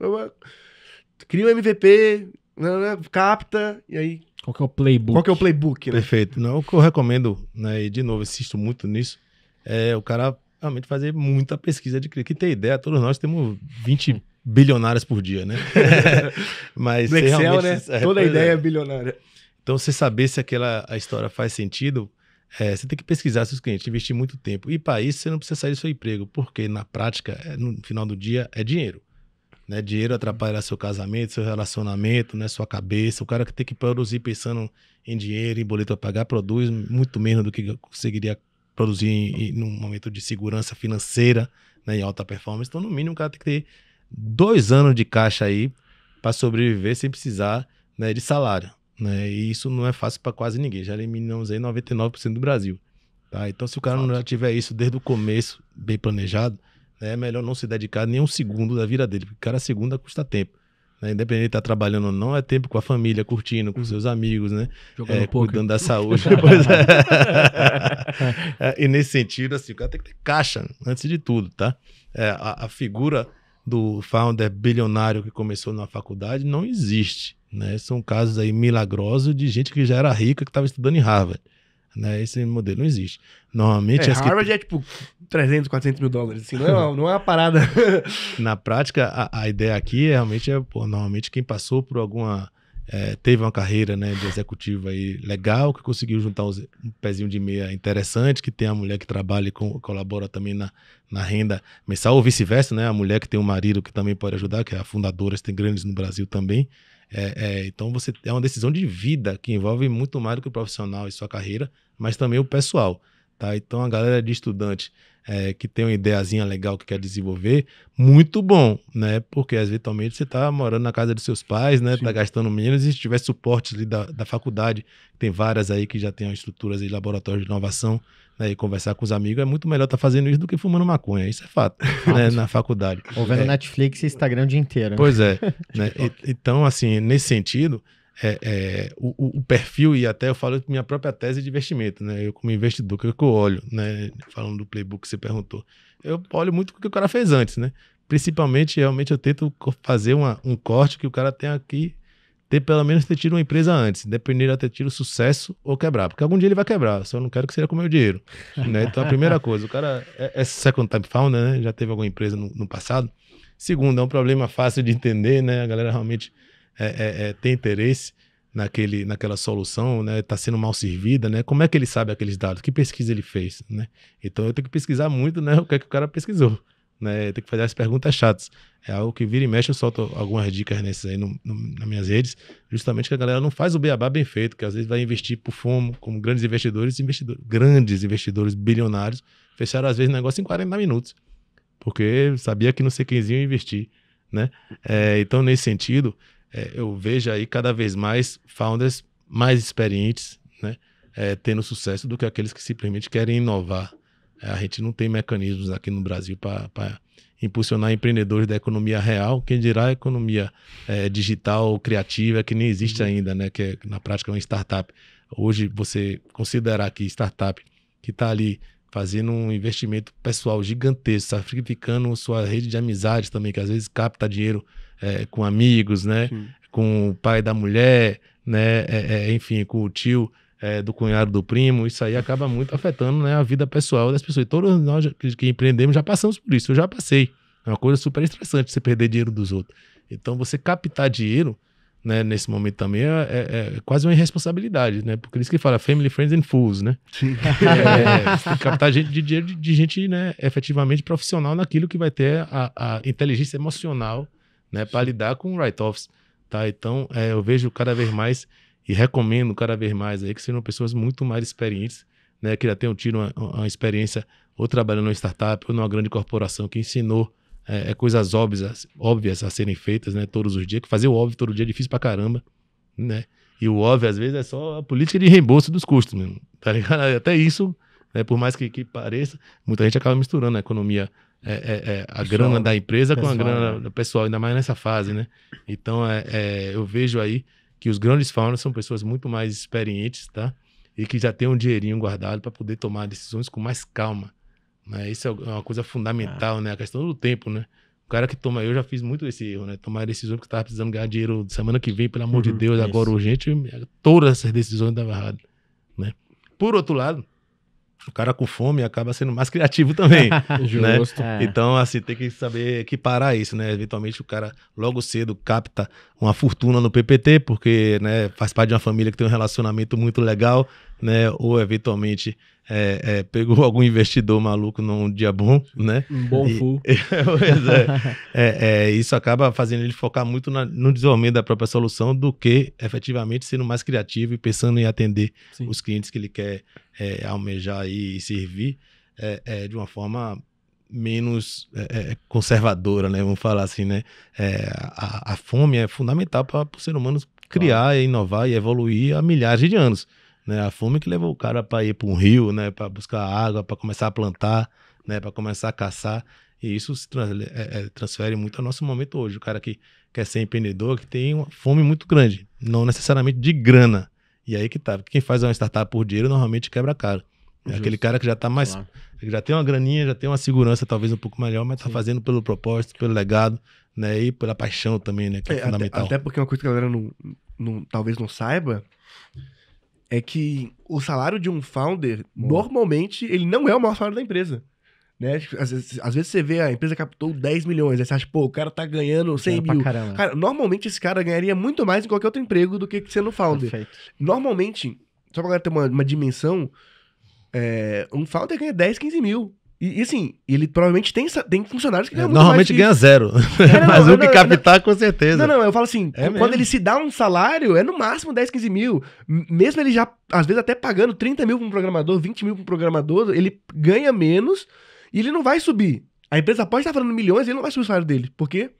cria um MVP, né, né, capta, e aí... Qual que é o playbook? Qual que é o playbook, né? Perfeito. Não, o que eu recomendo, né, e de novo, insisto muito nisso, é o cara realmente fazer muita pesquisa de cripto. Que tem ideia, todos nós temos 20 bilionárias por dia, né? Mas no Excel, né? É, Toda ideia é. é bilionária. Então, você saber se aquela a história faz sentido, é, você tem que pesquisar seus clientes, investir muito tempo. E para isso, você não precisa sair do seu emprego, porque na prática, é, no final do dia, é dinheiro. Né? Dinheiro atrapalha seu casamento, seu relacionamento, né? sua cabeça. O cara que tem que produzir pensando em dinheiro, em boleto a pagar, produz muito menos do que conseguiria produzir em, em, num momento de segurança financeira né, em alta performance. Então, no mínimo, o cara tem que ter dois anos de caixa aí para sobreviver sem precisar né, de salário. Né? E isso não é fácil para quase ninguém. Já eliminamos aí 99% do Brasil. Tá? Então, se o cara não não tiver isso desde o começo bem planejado, né, é melhor não se dedicar nem um segundo da vida dele, porque cada segunda custa tempo né? Independente de estar tá trabalhando ou não, é tempo com a família, curtindo, com uhum. seus amigos, né? Jogando é, Cuidando da saúde. pois é. é. e nesse sentido, assim, o cara tem que ter caixa, antes de tudo, tá? É, a, a figura do founder bilionário que começou na faculdade não existe. Né? São casos aí milagrosos de gente que já era rica que estava estudando em Harvard. Né? Esse modelo não existe. Normalmente... É, as Harvard que... é tipo 300, 400 mil dólares, assim, não é uma, não é uma parada. Na prática, a, a, ideia aqui é realmente é, pô, normalmente quem passou por alguma... É, teve uma carreira né, de executivo aí legal, que conseguiu juntar uns, um pezinho de meia interessante, que tem a mulher que trabalha e colabora também na, na renda mensal, ou vice-versa, né? A mulher que tem um marido que também pode ajudar, que é a fundadora, tem grandes no Brasil também. É, é, então você é uma decisão de vida que envolve muito mais do que o profissional e sua carreira, mas também o pessoal. Tá? Então a galera de estudante é, que tem uma ideiazinha legal que quer desenvolver, muito bom, né? Porque às vezes também você está morando na casa dos seus pais, né? Está gastando menos e se tiver suporte ali da, da faculdade, tem várias aí que já tem estruturas de laboratório de inovação né, e conversar com os amigos, é muito melhor estar tá fazendo isso do que fumando maconha. Isso é fato, né, na faculdade. Ou vendo é. Netflix e Instagram o dia inteiro. Né? Pois é. Tipo né, e, então, assim, nesse sentido, é, é, o, o, perfil, e até eu falo minha própria tese de investimento, né? Eu, como investidor, é o que eu olho, né? Falando do playbook que você perguntou, eu olho muito o que o cara fez antes, né? Principalmente, realmente, eu tento fazer uma, um corte que o cara tenha aqui ter pelo menos ter tido uma empresa antes, depender de ter tido sucesso ou quebrar, porque algum dia ele vai quebrar, só não quero que seja com o meu dinheiro, né? Então a primeira coisa, o cara é, é second time founder, né? Já teve alguma empresa no, no, passado. Segundo, é um problema fácil de entender, né? A galera realmente é, é, é tem interesse naquele, naquela solução, né? Está sendo mal servida, né? Como é que ele sabe aqueles dados? Que pesquisa ele fez, né? Então eu tenho que pesquisar muito, né? O que é que o cara pesquisou? né? Tem que fazer as perguntas chatas. É algo que vira e mexe, eu solto algumas dicas nessas aí no, no, nas minhas redes, justamente que a galera não faz o beabá bem feito, que às vezes vai investir por fome como grandes investidores, investidor, grandes investidores bilionários, fecharam às vezes negócio em 40 minutos, porque sabia que não sei quem ia investir, né? É, então, nesse sentido, é, eu vejo aí cada vez mais founders mais experientes, né? É, tendo sucesso do que aqueles que simplesmente querem inovar é, a gente não tem mecanismos aqui no Brasil para impulsionar empreendedores da economia real, quem dirá a economia é, digital, criativa, que nem existe uhum. ainda, né? que é, na prática é uma startup. Hoje, você considerar que startup que está ali fazendo um investimento pessoal gigantesco, sacrificando sua rede de amizades também, que às vezes capta dinheiro é, com amigos, né? com o pai da mulher, né? É, é, enfim, com o tio é, do cunhado, do primo, isso aí acaba muito afetando né, a vida pessoal das pessoas. E todos nós que empreendemos já passamos por isso. Eu já passei. É uma coisa super estressante você perder dinheiro dos outros. Então, você captar dinheiro né, nesse momento também é, é, é, quase uma irresponsabilidade, né? Por isso que fala family, friends and fools, né? Sim. É, captar gente de dinheiro de, de, gente, né, efetivamente profissional naquilo que vai ter a, a inteligência emocional, né, para lidar com write-offs, tá? Então, é, eu vejo cada vez mais e recomendo cada vez mais aí que sejam pessoas muito mais experientes, né, que já tenham tido uma, uma experiência ou trabalhando em startup ou numa grande corporação que ensinou é, é, coisas óbvias, óbvias a serem feitas, né, todos os dias, que fazer o óbvio todo dia é difícil pra caramba, né? E o óbvio às vezes é só a política de reembolso dos custos mesmo, tá ligado? Até isso, né, por mais que, que pareça, muita gente acaba misturando a economia é, é, é, a pessoal, grana da né? empresa pessoal, com a grana né? pessoal, ainda mais nessa fase, né? Então, é, é, eu vejo aí que os grandes faunas são pessoas muito mais experientes, tá? E que já têm um dinheirinho guardado para poder tomar decisões com mais calma. Né? Isso é, é uma coisa fundamental, ah. né? A questão do tempo, né? O cara que toma, eu já fiz muito esse erro, né? Tomar decisão que estava precisando ganhar dinheiro semana que vem, pelo amor uhum, de Deus, isso. agora urgente, é, todas essas decisões davam errado, né? Por outro lado, o cara com fome acaba sendo mais criativo também. né? É. Então, assim, tem que saber equiparar isso, né? Eventualmente o cara logo cedo capta uma fortuna no PPT, porque né, faz parte de uma família que tem um relacionamento muito legal, né? Ou eventualmente é, é, pegou algum investidor maluco num dia bom, né? Um bom e, full. É. É, é, isso acaba fazendo ele focar muito na, no desenvolvimento da própria solução do que efetivamente sendo mais criativo e pensando em atender Sim. os clientes que ele quer é, almejar e, e servir de uma forma menos é, conservadora, né? Vamos falar assim, né? É, a, a, fome é fundamental para o ser humano criar, claro. inovar e evoluir há milhares de anos. Né? A fome que levou o cara para ir para um rio, né? para buscar água, para começar a plantar, né? para começar a caçar. E isso se trans é, é, é, transfere muito ao nosso momento hoje. O cara que quer ser empreendedor, que tem uma fome muito grande, não necessariamente de grana. E aí que tá. Quem faz uma startup por dinheiro normalmente quebra caro. É Justo. aquele cara que já tá mais. Claro. Já tem uma graninha, já tem uma segurança talvez um pouco melhor, mas tá Sim. tá fazendo pelo propósito, pelo legado, né? E pela paixão também, né? Que é, é fundamental. Até, até, porque é uma coisa que a galera não, não, talvez não saiba é que o salário de um founder, normalmente, ele não é o maior salário da empresa. Né? Às, vezes, às vezes você vê a empresa captou 10 milhões, aí você acha, pô, o cara tá ganhando 100 mil. Cara, normalmente esse cara ganharia muito mais em qualquer outro emprego do que sendo founder. Perfeito. Normalmente, só pra galera ter uma, uma dimensão, é, um founder ganha 10, 15 mil. E, e, assim, ele provavelmente tem, tem funcionários que ganham muito Normalmente ganha zero. É, não, mas não, o que captar, não, com certeza. Não, não, eu falo assim, é quando mesmo. ele se dá um salário, é no máximo 10, 15 mil. Mesmo ele já, às vezes, até pagando 30 mil para um programador, 20 mil para um programador, ele ganha menos e ele não vai subir. A empresa pode estar tá falando milhões e ele não vai subir o salário dele. Por quê?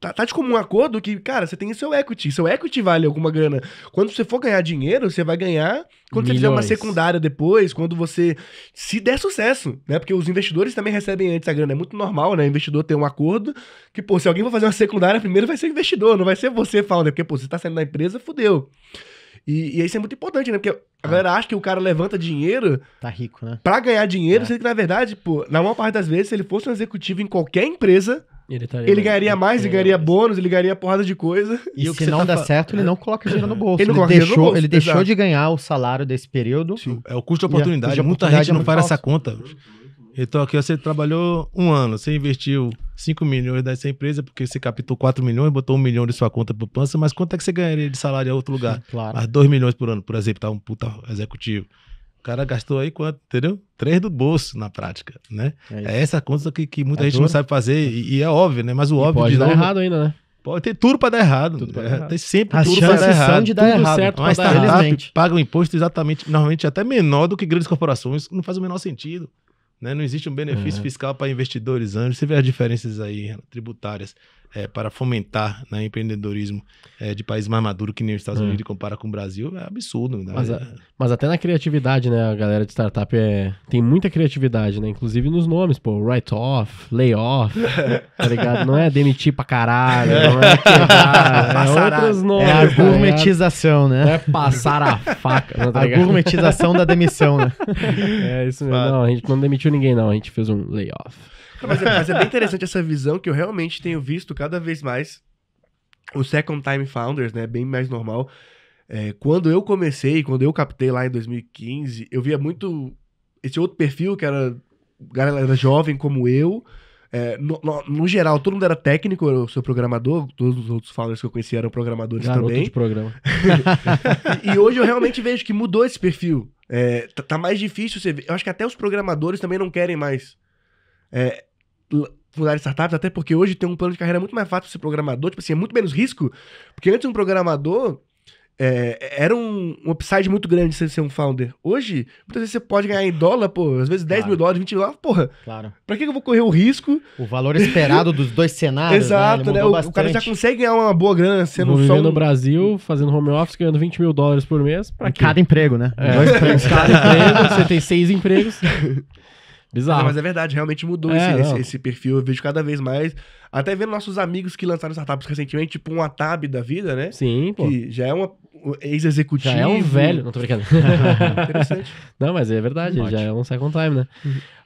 Tá, tá, de comum acordo que, cara, você tem seu equity. Seu equity vale alguma grana. Quando você for ganhar dinheiro, você vai ganhar quando Milhões. você fizer uma secundária depois, quando você se der sucesso, né? Porque os investidores também recebem antes a grana. É muito normal, né? O investidor ter um acordo que, pô, se alguém for fazer uma secundária, primeiro vai ser o investidor, não vai ser você, founder. Porque, pô, você tá saindo da empresa, fudeu. E, e isso é muito importante, né? Porque a é. galera acha que o cara levanta dinheiro. Tá rico, né? Pra ganhar dinheiro, é. sendo que, na verdade, pô, na maior parte das vezes, se ele fosse um executivo em qualquer empresa, Tá ele, ele ganharia mais, ele ganharia bônus, ele ganharia porrada de coisa. E, e se não tá dá certo, ele não é. coloca dinheiro no bolso. Ele, ele deixou, bolso, ele deixou de ganhar o salário desse período. Sim, é o custo de oportunidade. Custo de Muita oportunidade gente é não faz falso. essa conta. Então aqui você trabalhou um ano, você investiu 5 milhões dessa empresa, porque você captou 4 milhões, botou 1 milhão de sua conta para poupança, mas quanto é que você ganharia de salário em outro lugar? Sim, claro. Mas ah, 2 milhões por ano, por exemplo, tá um puta executivo cara gastou aí quanto, entendeu? Três do bolso na prática, né? É, é essa conta que, que muita é gente dura. não sabe fazer e, e, é óbvio, né? Mas o óbvio pode de dar novo, errado ainda, né? Pode ter tudo para dar errado. Tudo pra é, dar errado. Tem sempre As tudo para dar errado. de dar errado. certo Uma startup errado. paga um imposto exatamente, normalmente até menor do que grandes corporações, não faz o menor sentido. Né? Não existe um benefício é. fiscal para investidores anjos. Você vê as diferenças aí tributárias é, para fomentar né, empreendedorismo é, de país mais maduro que nem os Estados hum. Unidos compara com o Brasil é absurdo. Né? Mas, a, é. mas, até na criatividade, né? A galera de startup é, tem muita criatividade, né? Inclusive nos nomes, pô, write-off, lay-off, tá ligado? Não é demitir pra caralho, é. não é quebrar, é outros é nomes. É a tá gourmetização, né? Não é passar a faca. Não, tá a gourmetização da demissão, né? É isso mesmo. Não, a gente não demitiu ninguém, não. A gente fez um lay-off. Mas é, mas é bem interessante essa visão que eu realmente tenho visto cada vez mais os second time founders, né? Bem mais normal. É, quando eu comecei, quando eu captei lá em 2015, eu via muito esse outro perfil que era galera jovem como eu. É, no, no, no, geral, todo mundo era técnico, o seu programador, todos os outros founders que eu conheci eram programadores Garoto também. De programa. e, e, hoje eu realmente vejo que mudou esse perfil. É, tá, tá, mais difícil você ver. Eu acho que até os programadores também não querem mais. É, fundar startups, até porque hoje tem um plano de carreira muito mais fácil pra ser programador, tipo assim, é muito menos risco, porque antes um programador é, é era um, um, upside muito grande você ser um founder. Hoje, muitas vezes você pode ganhar em dólar, pô, às vezes 10 claro. mil dólares, 20 mil dólares, porra. Claro. Pra que eu vou correr o risco? O valor esperado dos dois cenários. Né, Exato, né? né? O, o, cara já consegue ganhar uma boa grana sendo só. Um... no Brasil, fazendo home office, ganhando 20 mil dólares por mês. Pra cada emprego, né? É. Dois empregos. Cada emprego, você tem seis empregos. Bizarro. mas é verdade, realmente mudou é, esse, esse, esse, perfil. Eu vejo cada vez mais. Até vendo nossos amigos que lançaram startups recentemente, tipo um Atab da vida, né? Sim, pô. Que já é uma ex-executivo. Já é um velho. Não tô brincando. Interessante. Não, mas é verdade, Ótimo. já é um second time, né?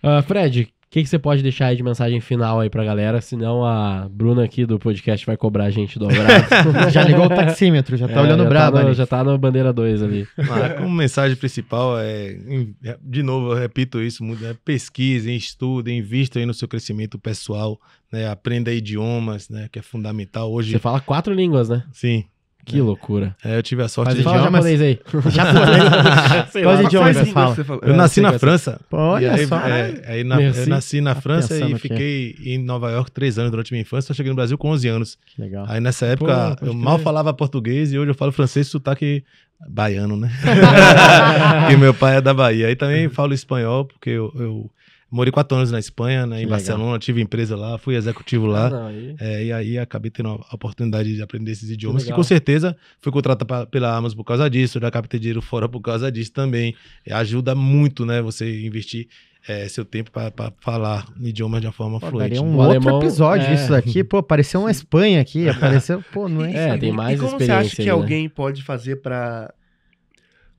Uh, Fred, que, que você pode deixar aí de mensagem final aí pra galera? Senão a Bruna aqui do podcast vai cobrar a gente dobrado. já ligou o taxímetro, já tá é, olhando tá já brabo tá no, Já tá na bandeira 2 ali. Ah, como mensagem principal é, é, de novo, eu repito isso muito, é pesquisem, estudem, invista aí no seu crescimento pessoal, né? Aprenda idiomas, né? Que é fundamental hoje. Você fala quatro línguas, né? Sim. Que né? loucura. É, eu tive a sorte de... Fala idioma, japonês aí. japonês. Quais idiomas você fala? Eu nasci na é assim. França. Olha aí, só. É, aí na, eu nasci na tá França e fiquei em Nova York três anos durante minha infância. Só cheguei no Brasil com 11 anos. legal. Aí nessa época Pô, eu mal falava português e hoje eu falo francês sotaque baiano, né? E meu pai é da Bahia. Aí também falo espanhol porque eu, eu Morei quatro anos na Espanha, né, em legal. Barcelona, tive empresa lá, fui executivo lá. Ah, não, aí... É, e aí acabei tendo a oportunidade de aprender esses idiomas, que, que com certeza fui contratado pra, pela Amazon por causa disso, já captei dinheiro fora por causa disso também. E é, ajuda muito, né, você investir é, seu tempo para falar idiomas de uma forma pô, fluente. um outro alemão, episódio é. isso aqui, pô, apareceu uma Espanha aqui, apareceu, pô, não é? é tem mais e como você acha que né? alguém pode fazer para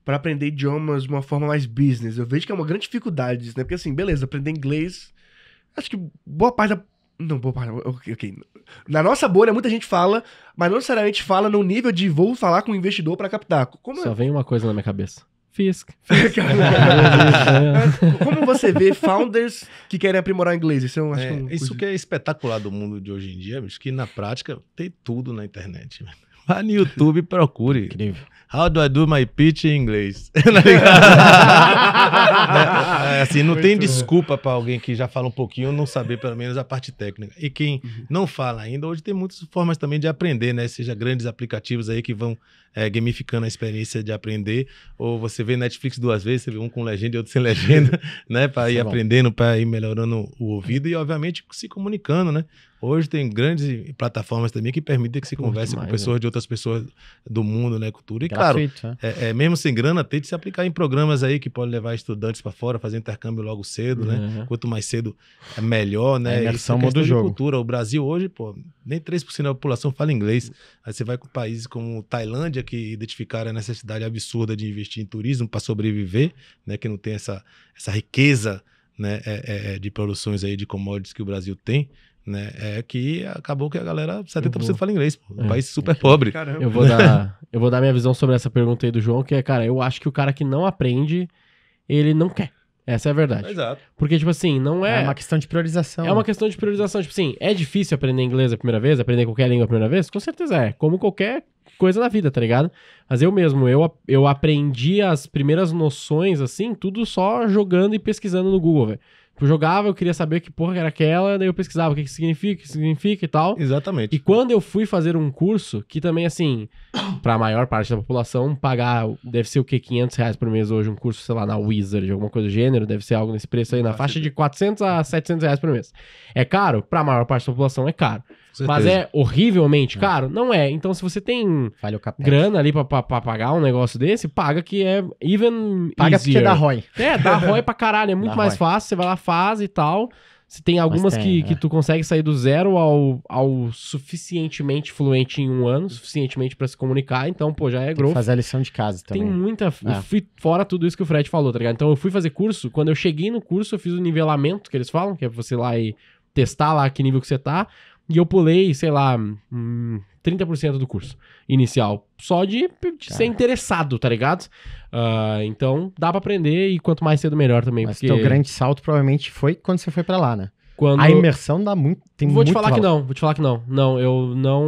para aprender idiomas de uma forma mais business. Eu vejo que é uma grande dificuldade isso, né? Porque assim, beleza, aprender inglês, acho que boa parte da não, boa parte, ok, ok. Na nossa bolha, muita gente fala, mas não necessariamente fala no nível de vou falar com o um investidor para captar. Como Só é? vem uma coisa na minha cabeça. Fisk. Fisk. Como você vê founders que querem aprimorar inglês? Isso, eu é acho é, que, é um isso que é espetacular do mundo de hoje em dia, bicho, que na prática tem tudo na internet. Vá no YouTube e procure. Incrível. How do I do my pitch em inglês? Tá é, assim, não Muito tem desculpa para alguém que já fala um pouquinho não saber pelo menos a parte técnica. E quem uhum. não fala ainda, hoje tem muitas formas também de aprender, né? Seja grandes aplicativos aí que vão é, gamificando a experiência de aprender, ou você vê Netflix duas vezes, você vê um com legenda e outro sem legenda, né? Para ir é aprendendo, para ir melhorando o ouvido e, obviamente, se comunicando, né? Hoje tem grandes plataformas também que permitem que se converse demais, com pessoas né? de outras pessoas do mundo, né? Cultura. E Grafite, claro, né? é, é, mesmo sem grana, tem de se aplicar em programas aí que podem levar estudantes para fora, fazer intercâmbio logo cedo, né? uhum. né? Quanto mais cedo, é melhor, né? A é imersão muda jogo. cultura. O Brasil hoje, pô, nem 3% da população fala inglês. Aí você vai com países como Tailândia, que identificaram a necessidade absurda de investir em turismo para sobreviver, né? Que não tem essa, essa riqueza né, é, é, é de produções aí de commodities que o Brasil tem né? É que acabou que a galera 70% vou... Uhum. fala inglês, pô. Um é, país super é. pobre. Caramba. Eu vou dar eu vou dar minha visão sobre essa pergunta aí do João, que é, cara, eu acho que o cara que não aprende, ele não quer. Essa é a verdade. Exato. Porque, tipo assim, não é. É uma questão de priorização. É uma questão de priorização. Tipo assim, é difícil aprender inglês a primeira vez, aprender qualquer língua a primeira vez? Com certeza é. Como qualquer coisa na vida, tá ligado? Mas eu mesmo, eu, eu aprendi as primeiras noções, assim, tudo só jogando e pesquisando no Google, velho. Eu jogava, eu queria saber que porra era aquela, daí eu pesquisava o que, que significa, o que significa e tal. Exatamente. E quando eu fui fazer um curso, que também, assim, pra maior parte da população, pagar deve ser o quê? 500 reais por mês hoje, um curso, sei lá, na Wizard, alguma coisa do gênero, deve ser algo nesse preço aí, na faixa de 400 a 700 reais por mês. É caro? Pra maior parte da população é caro. Mas é horrivelmente caro? Não é. Então, se você tem grana ali pra, pra, pra, pagar um negócio desse, paga que é even. Paga easier. porque dá ROI. É, dá ROI pra caralho. É muito mais fácil. Você vai lá, faz e tal. Se tem algumas tem, que, é. que tu consegue sair do zero ao, ao suficientemente fluente em um ano, suficientemente para se comunicar, então, pô, já é grosso. Fazer a lição de casa também. Tem muita. É. Fui, fora tudo isso que o Fred falou, tá ligado? Então eu fui fazer curso, quando eu cheguei no curso, eu fiz o nivelamento que eles falam, que é você lá e testar lá que nível que você tá. E eu pulei, sei lá, 30% hum, do curso inicial. Só de, de ser interessado, tá ligado? Uh, então, dá para aprender e quanto mais cedo, melhor também. Mas porque... teu grande salto provavelmente foi quando você foi para lá, né? Quando... A imersão dá muito. Tem vou muito te falar valor. que não, vou te falar que não. Não, eu não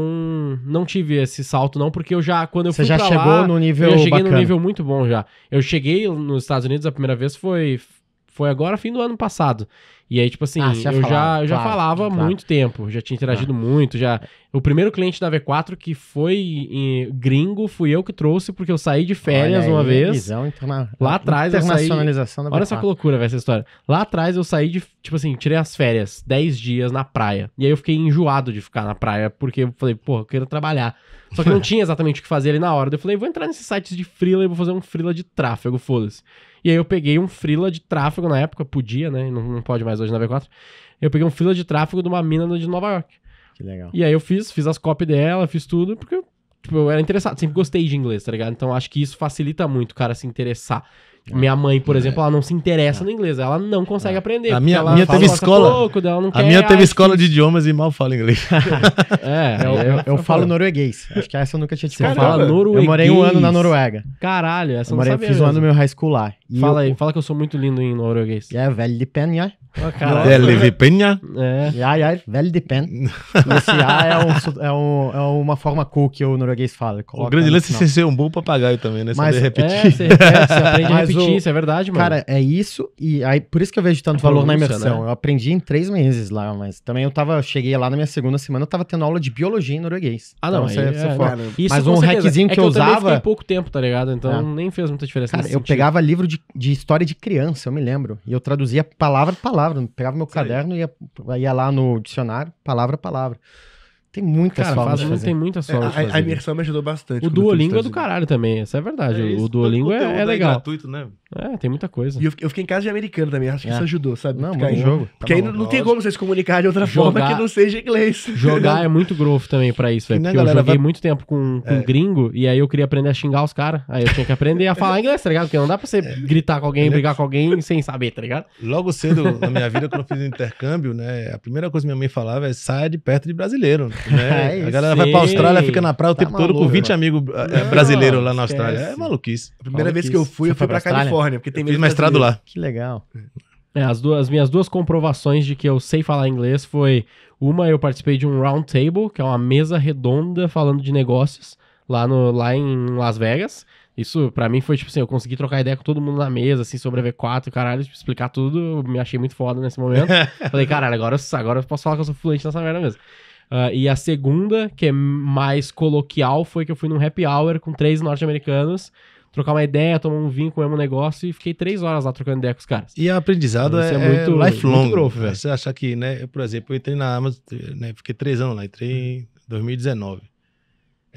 não tive esse salto, não, porque eu já, quando eu Você fui já pra chegou lá, no nível. Eu cheguei bacana. num nível muito bom já. Eu cheguei nos Estados Unidos a primeira vez foi. Foi agora, fim do ano passado. E aí, tipo assim, ah, já eu, falava, já, eu já claro, falava claro. muito tempo, já tinha interagido claro. muito, já... O primeiro cliente da V4 que foi gringo fui eu que trouxe, porque eu saí de férias aí, uma vez. Visão interna... Lá atrás eu saí... Internacionalização da V4. Olha só que loucura, velho, essa história. Lá atrás eu saí de, tipo assim, tirei as férias, 10 dias na praia. E aí eu fiquei enjoado de ficar na praia, porque eu falei, pô, eu quero trabalhar. Só que não tinha exatamente o que fazer ali na hora. Eu falei, vou entrar nesses sites de freela e vou fazer um freela de tráfego, foda-se. E aí eu peguei um freela de tráfego na época, podia, né? Não, não pode mais hoje na V4. Eu peguei um freela de tráfego de uma mina de Nova York. Que legal. E aí eu fiz, fiz as copies dela, fiz tudo, porque tipo, eu era interessado, sempre gostei de inglês, tá ligado? Então acho que isso facilita muito o cara se interessar é. Minha mãe, por é. exemplo, ela não se interessa é. no inglês, ela não consegue aprender. A minha, minha teve escola. Pouco, a minha teve escola de idiomas e mal fala inglês. é, eu, eu, eu, falo norueguês. Acho que essa eu nunca tinha te falado. Eu morei um ano na Noruega. Caralho, essa eu morei, não sabia. Fiz um ano no meu high school lá. E fala eu, aí, fala que eu sou muito lindo em norueguês. É, velho de penha. Né? Velho de penha? É. velho de pen. Esse A é, uma forma cool que o norueguês fala. O grande lance é ser um bom papagaio também, né? Mas, repetir. você aprende a repetir Isso é verdade, mano. Cara, é isso. E aí, por isso que eu vejo tanto é valor na imersão. Né? Eu aprendi em três meses lá, mas também eu tava. Cheguei lá na minha segunda semana, eu tava tendo aula de biologia em norueguês. Ah, não. Então, aí, você, é, você isso, mas um hackzinho é que, é que eu, eu usava. Eu pouco tempo, tá ligado? Então é. nem fez muita diferença. Cara, eu sentido. pegava livro de, de história de criança, eu me lembro. E eu traduzia palavra por palavra. Pegava meu Sei. caderno e ia, ia lá no dicionário, palavra por palavra. Tem muitas Cara, formas. Faz, tem muitas formas. É, a, a, imersão me ajudou bastante. O Duolingo é do caralho também, isso é verdade. É o Duolingo é, é legal. É gratuito, né? É, tem muita coisa. E eu, eu fiquei em casa de americano também, acho que isso é. ajudou, sabe? Não, Ficar em jogo. Porque tá aí não, tem como vocês comunicar de outra jogar, forma que não seja inglês. Jogar é muito growth também pra isso, velho. É porque galera, eu joguei vai... muito tempo com, com é. gringo e aí eu queria aprender a xingar os caras. Aí eu tinha que aprender a falar inglês, tá ligado? Porque não dá pra você gritar com alguém, brigar com alguém sem saber, tá ligado? Logo cedo na minha vida, quando eu fiz intercâmbio, né? A primeira coisa que minha mãe falava é sai de perto de brasileiro, né? É a galera sim. vai pra Austrália, fica na praia o tá tempo maluco, todo com 20 né? amigos é, eh, brasileiros lá na Austrália. É maluquice. A primeira maluquice. vez que eu fui, Você eu fui pra, pra Califórnia, porque tem eu fiz mestrado lá. Que legal. É, as, duas, as minhas duas comprovações de que eu sei falar inglês foi uma, eu participei de um round table, que é uma mesa redonda falando de negócios lá, no, lá em Las Vegas. Isso para mim foi tipo assim, eu consegui trocar ideia com todo mundo na mesa, assim, sobre a V4, caralho, tipo, explicar tudo, me achei muito foda nesse momento. Falei, caralho, agora, agora eu posso falar que eu sou fluente nessa merda mesmo. Uh, e a segunda, que é mais coloquial, foi que eu fui num happy hour com três norte-americanos trocar uma ideia, tomar um vinho, comer um negócio e fiquei três horas lá trocando ideia com os caras. E aprendizado é, é, muito é lifelong. Muito né? Você achar que, né, eu, por exemplo, eu entrei na Amazon, né, fiquei três anos lá, entrei em 2019.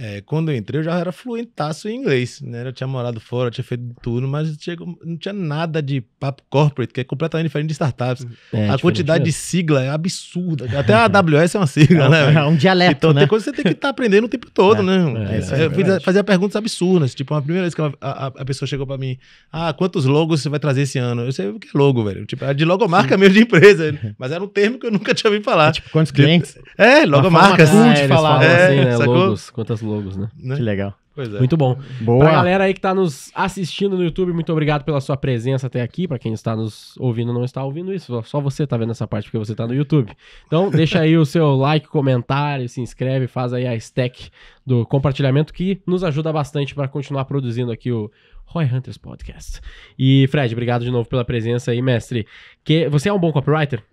É, quando eu entrei, eu já era fluentaço em inglês, né? Eu tinha morado fora, tinha feito tudo, mas não tinha nada de papo corporate, que é completamente diferente de startups. Uhum. É, a quantidade de sigla é absurda. É. Até a AWS é uma sigla, é, né? É um dialeto, Então né? tem coisa que você tem que estar tá aprendendo o tempo todo, é. né? É, é fazia perguntas absurdas. Tipo, a primeira vez que a, a, a pessoa chegou pra mim, ah, quantos logos você vai trazer esse ano? Eu sei o que é logo, velho. Tipo, era de logomarca Sim. mesmo de empresa. Né? Mas era um termo que eu nunca tinha ouvido falar. tipo, quantos clientes? É, logomarcas. Forma, ah, de falar. Assim, né? Logos, quantas logos? logos, né? né? Que legal. Pois é. Muito bom. Boa. Pra galera aí que tá nos assistindo no YouTube, muito obrigado pela sua presença até aqui. Para quem está nos ouvindo não está ouvindo isso, só você tá vendo essa parte porque você tá no YouTube. Então, deixa aí o seu like, comentário, se inscreve, faz aí a stack do compartilhamento que nos ajuda bastante para continuar produzindo aqui o Roy Hunters Podcast. E Fred, obrigado de novo pela presença aí, mestre. Que você é um bom copywriter?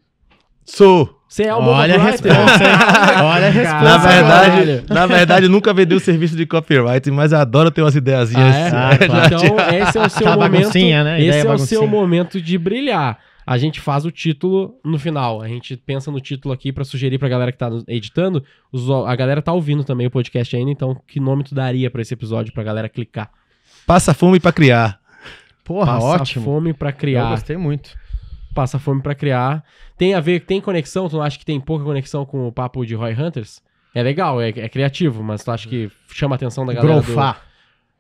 Sou. Você é o Olha a resposta. Olha a resposta. Na verdade, na verdade, nunca vendeu o serviço de copyright, mas adoro ter umas ideiazinhas. Ah, é? ah, então, esse é o seu tá momento. Né? Esse é, é o seu momento de brilhar. A gente faz o título no final. A gente pensa no título aqui para sugerir pra galera que tá editando. A galera tá ouvindo também o podcast ainda, então que nome tu daria para esse episódio pra galera clicar? Passa fome para criar. Porra, Passa ótimo. Passa fome para criar. Eu gostei muito passa fome para criar. Tem a ver, tem conexão, tu não acha que tem pouca conexão com o papo de Roy Hunters? É legal, é, é criativo, mas tu acha que chama a atenção da galera Grofar. Do...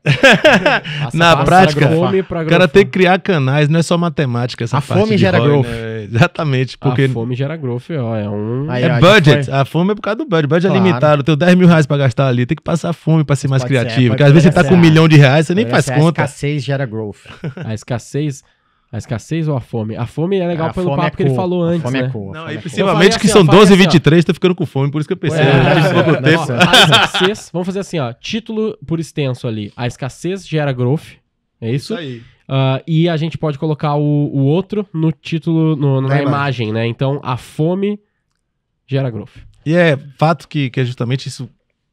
Na prática, o cara tem que criar canais, não é só matemática. Essa a fome gera Roy, né? growth. Né? Exatamente. Porque... A fome gera growth, ó, é um. Aí, é budget. A, a fome é por causa do budget. Budget é claro. é limitado. Tem 10 mil reais pra gastar ali. Tem que passar fome pra ser mais criativo. Ser, porque às vezes você tá com um milhão de reais, você nem faz conta. A escassez gera growth. A escassez. A escassez ou a fome? A fome é legal é, pelo papo é que ele falou antes. É né? A fome né? é cor. Não, assim, assim, e Principalmente que são 12 e 23 e ó. Tá ficando com fome, por isso que eu pensei. É, é, tempo. a escassez, vamos fazer assim, ó. Título por extenso ali. A escassez gera growth. É isso? Isso aí. Uh, e a gente pode colocar o, o outro no título, no, na imagem, né? Então, a fome gera growth. E é fato que, que é justamente isso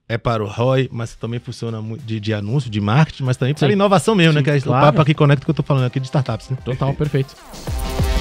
é para o ROI, mas também funciona de, de anúncio, de marketing, mas também para inovação mesmo, né, Sim, né? Que é claro. o papo aqui conecta que eu estou falando aqui de startups, né? Total, perfeito. perfeito.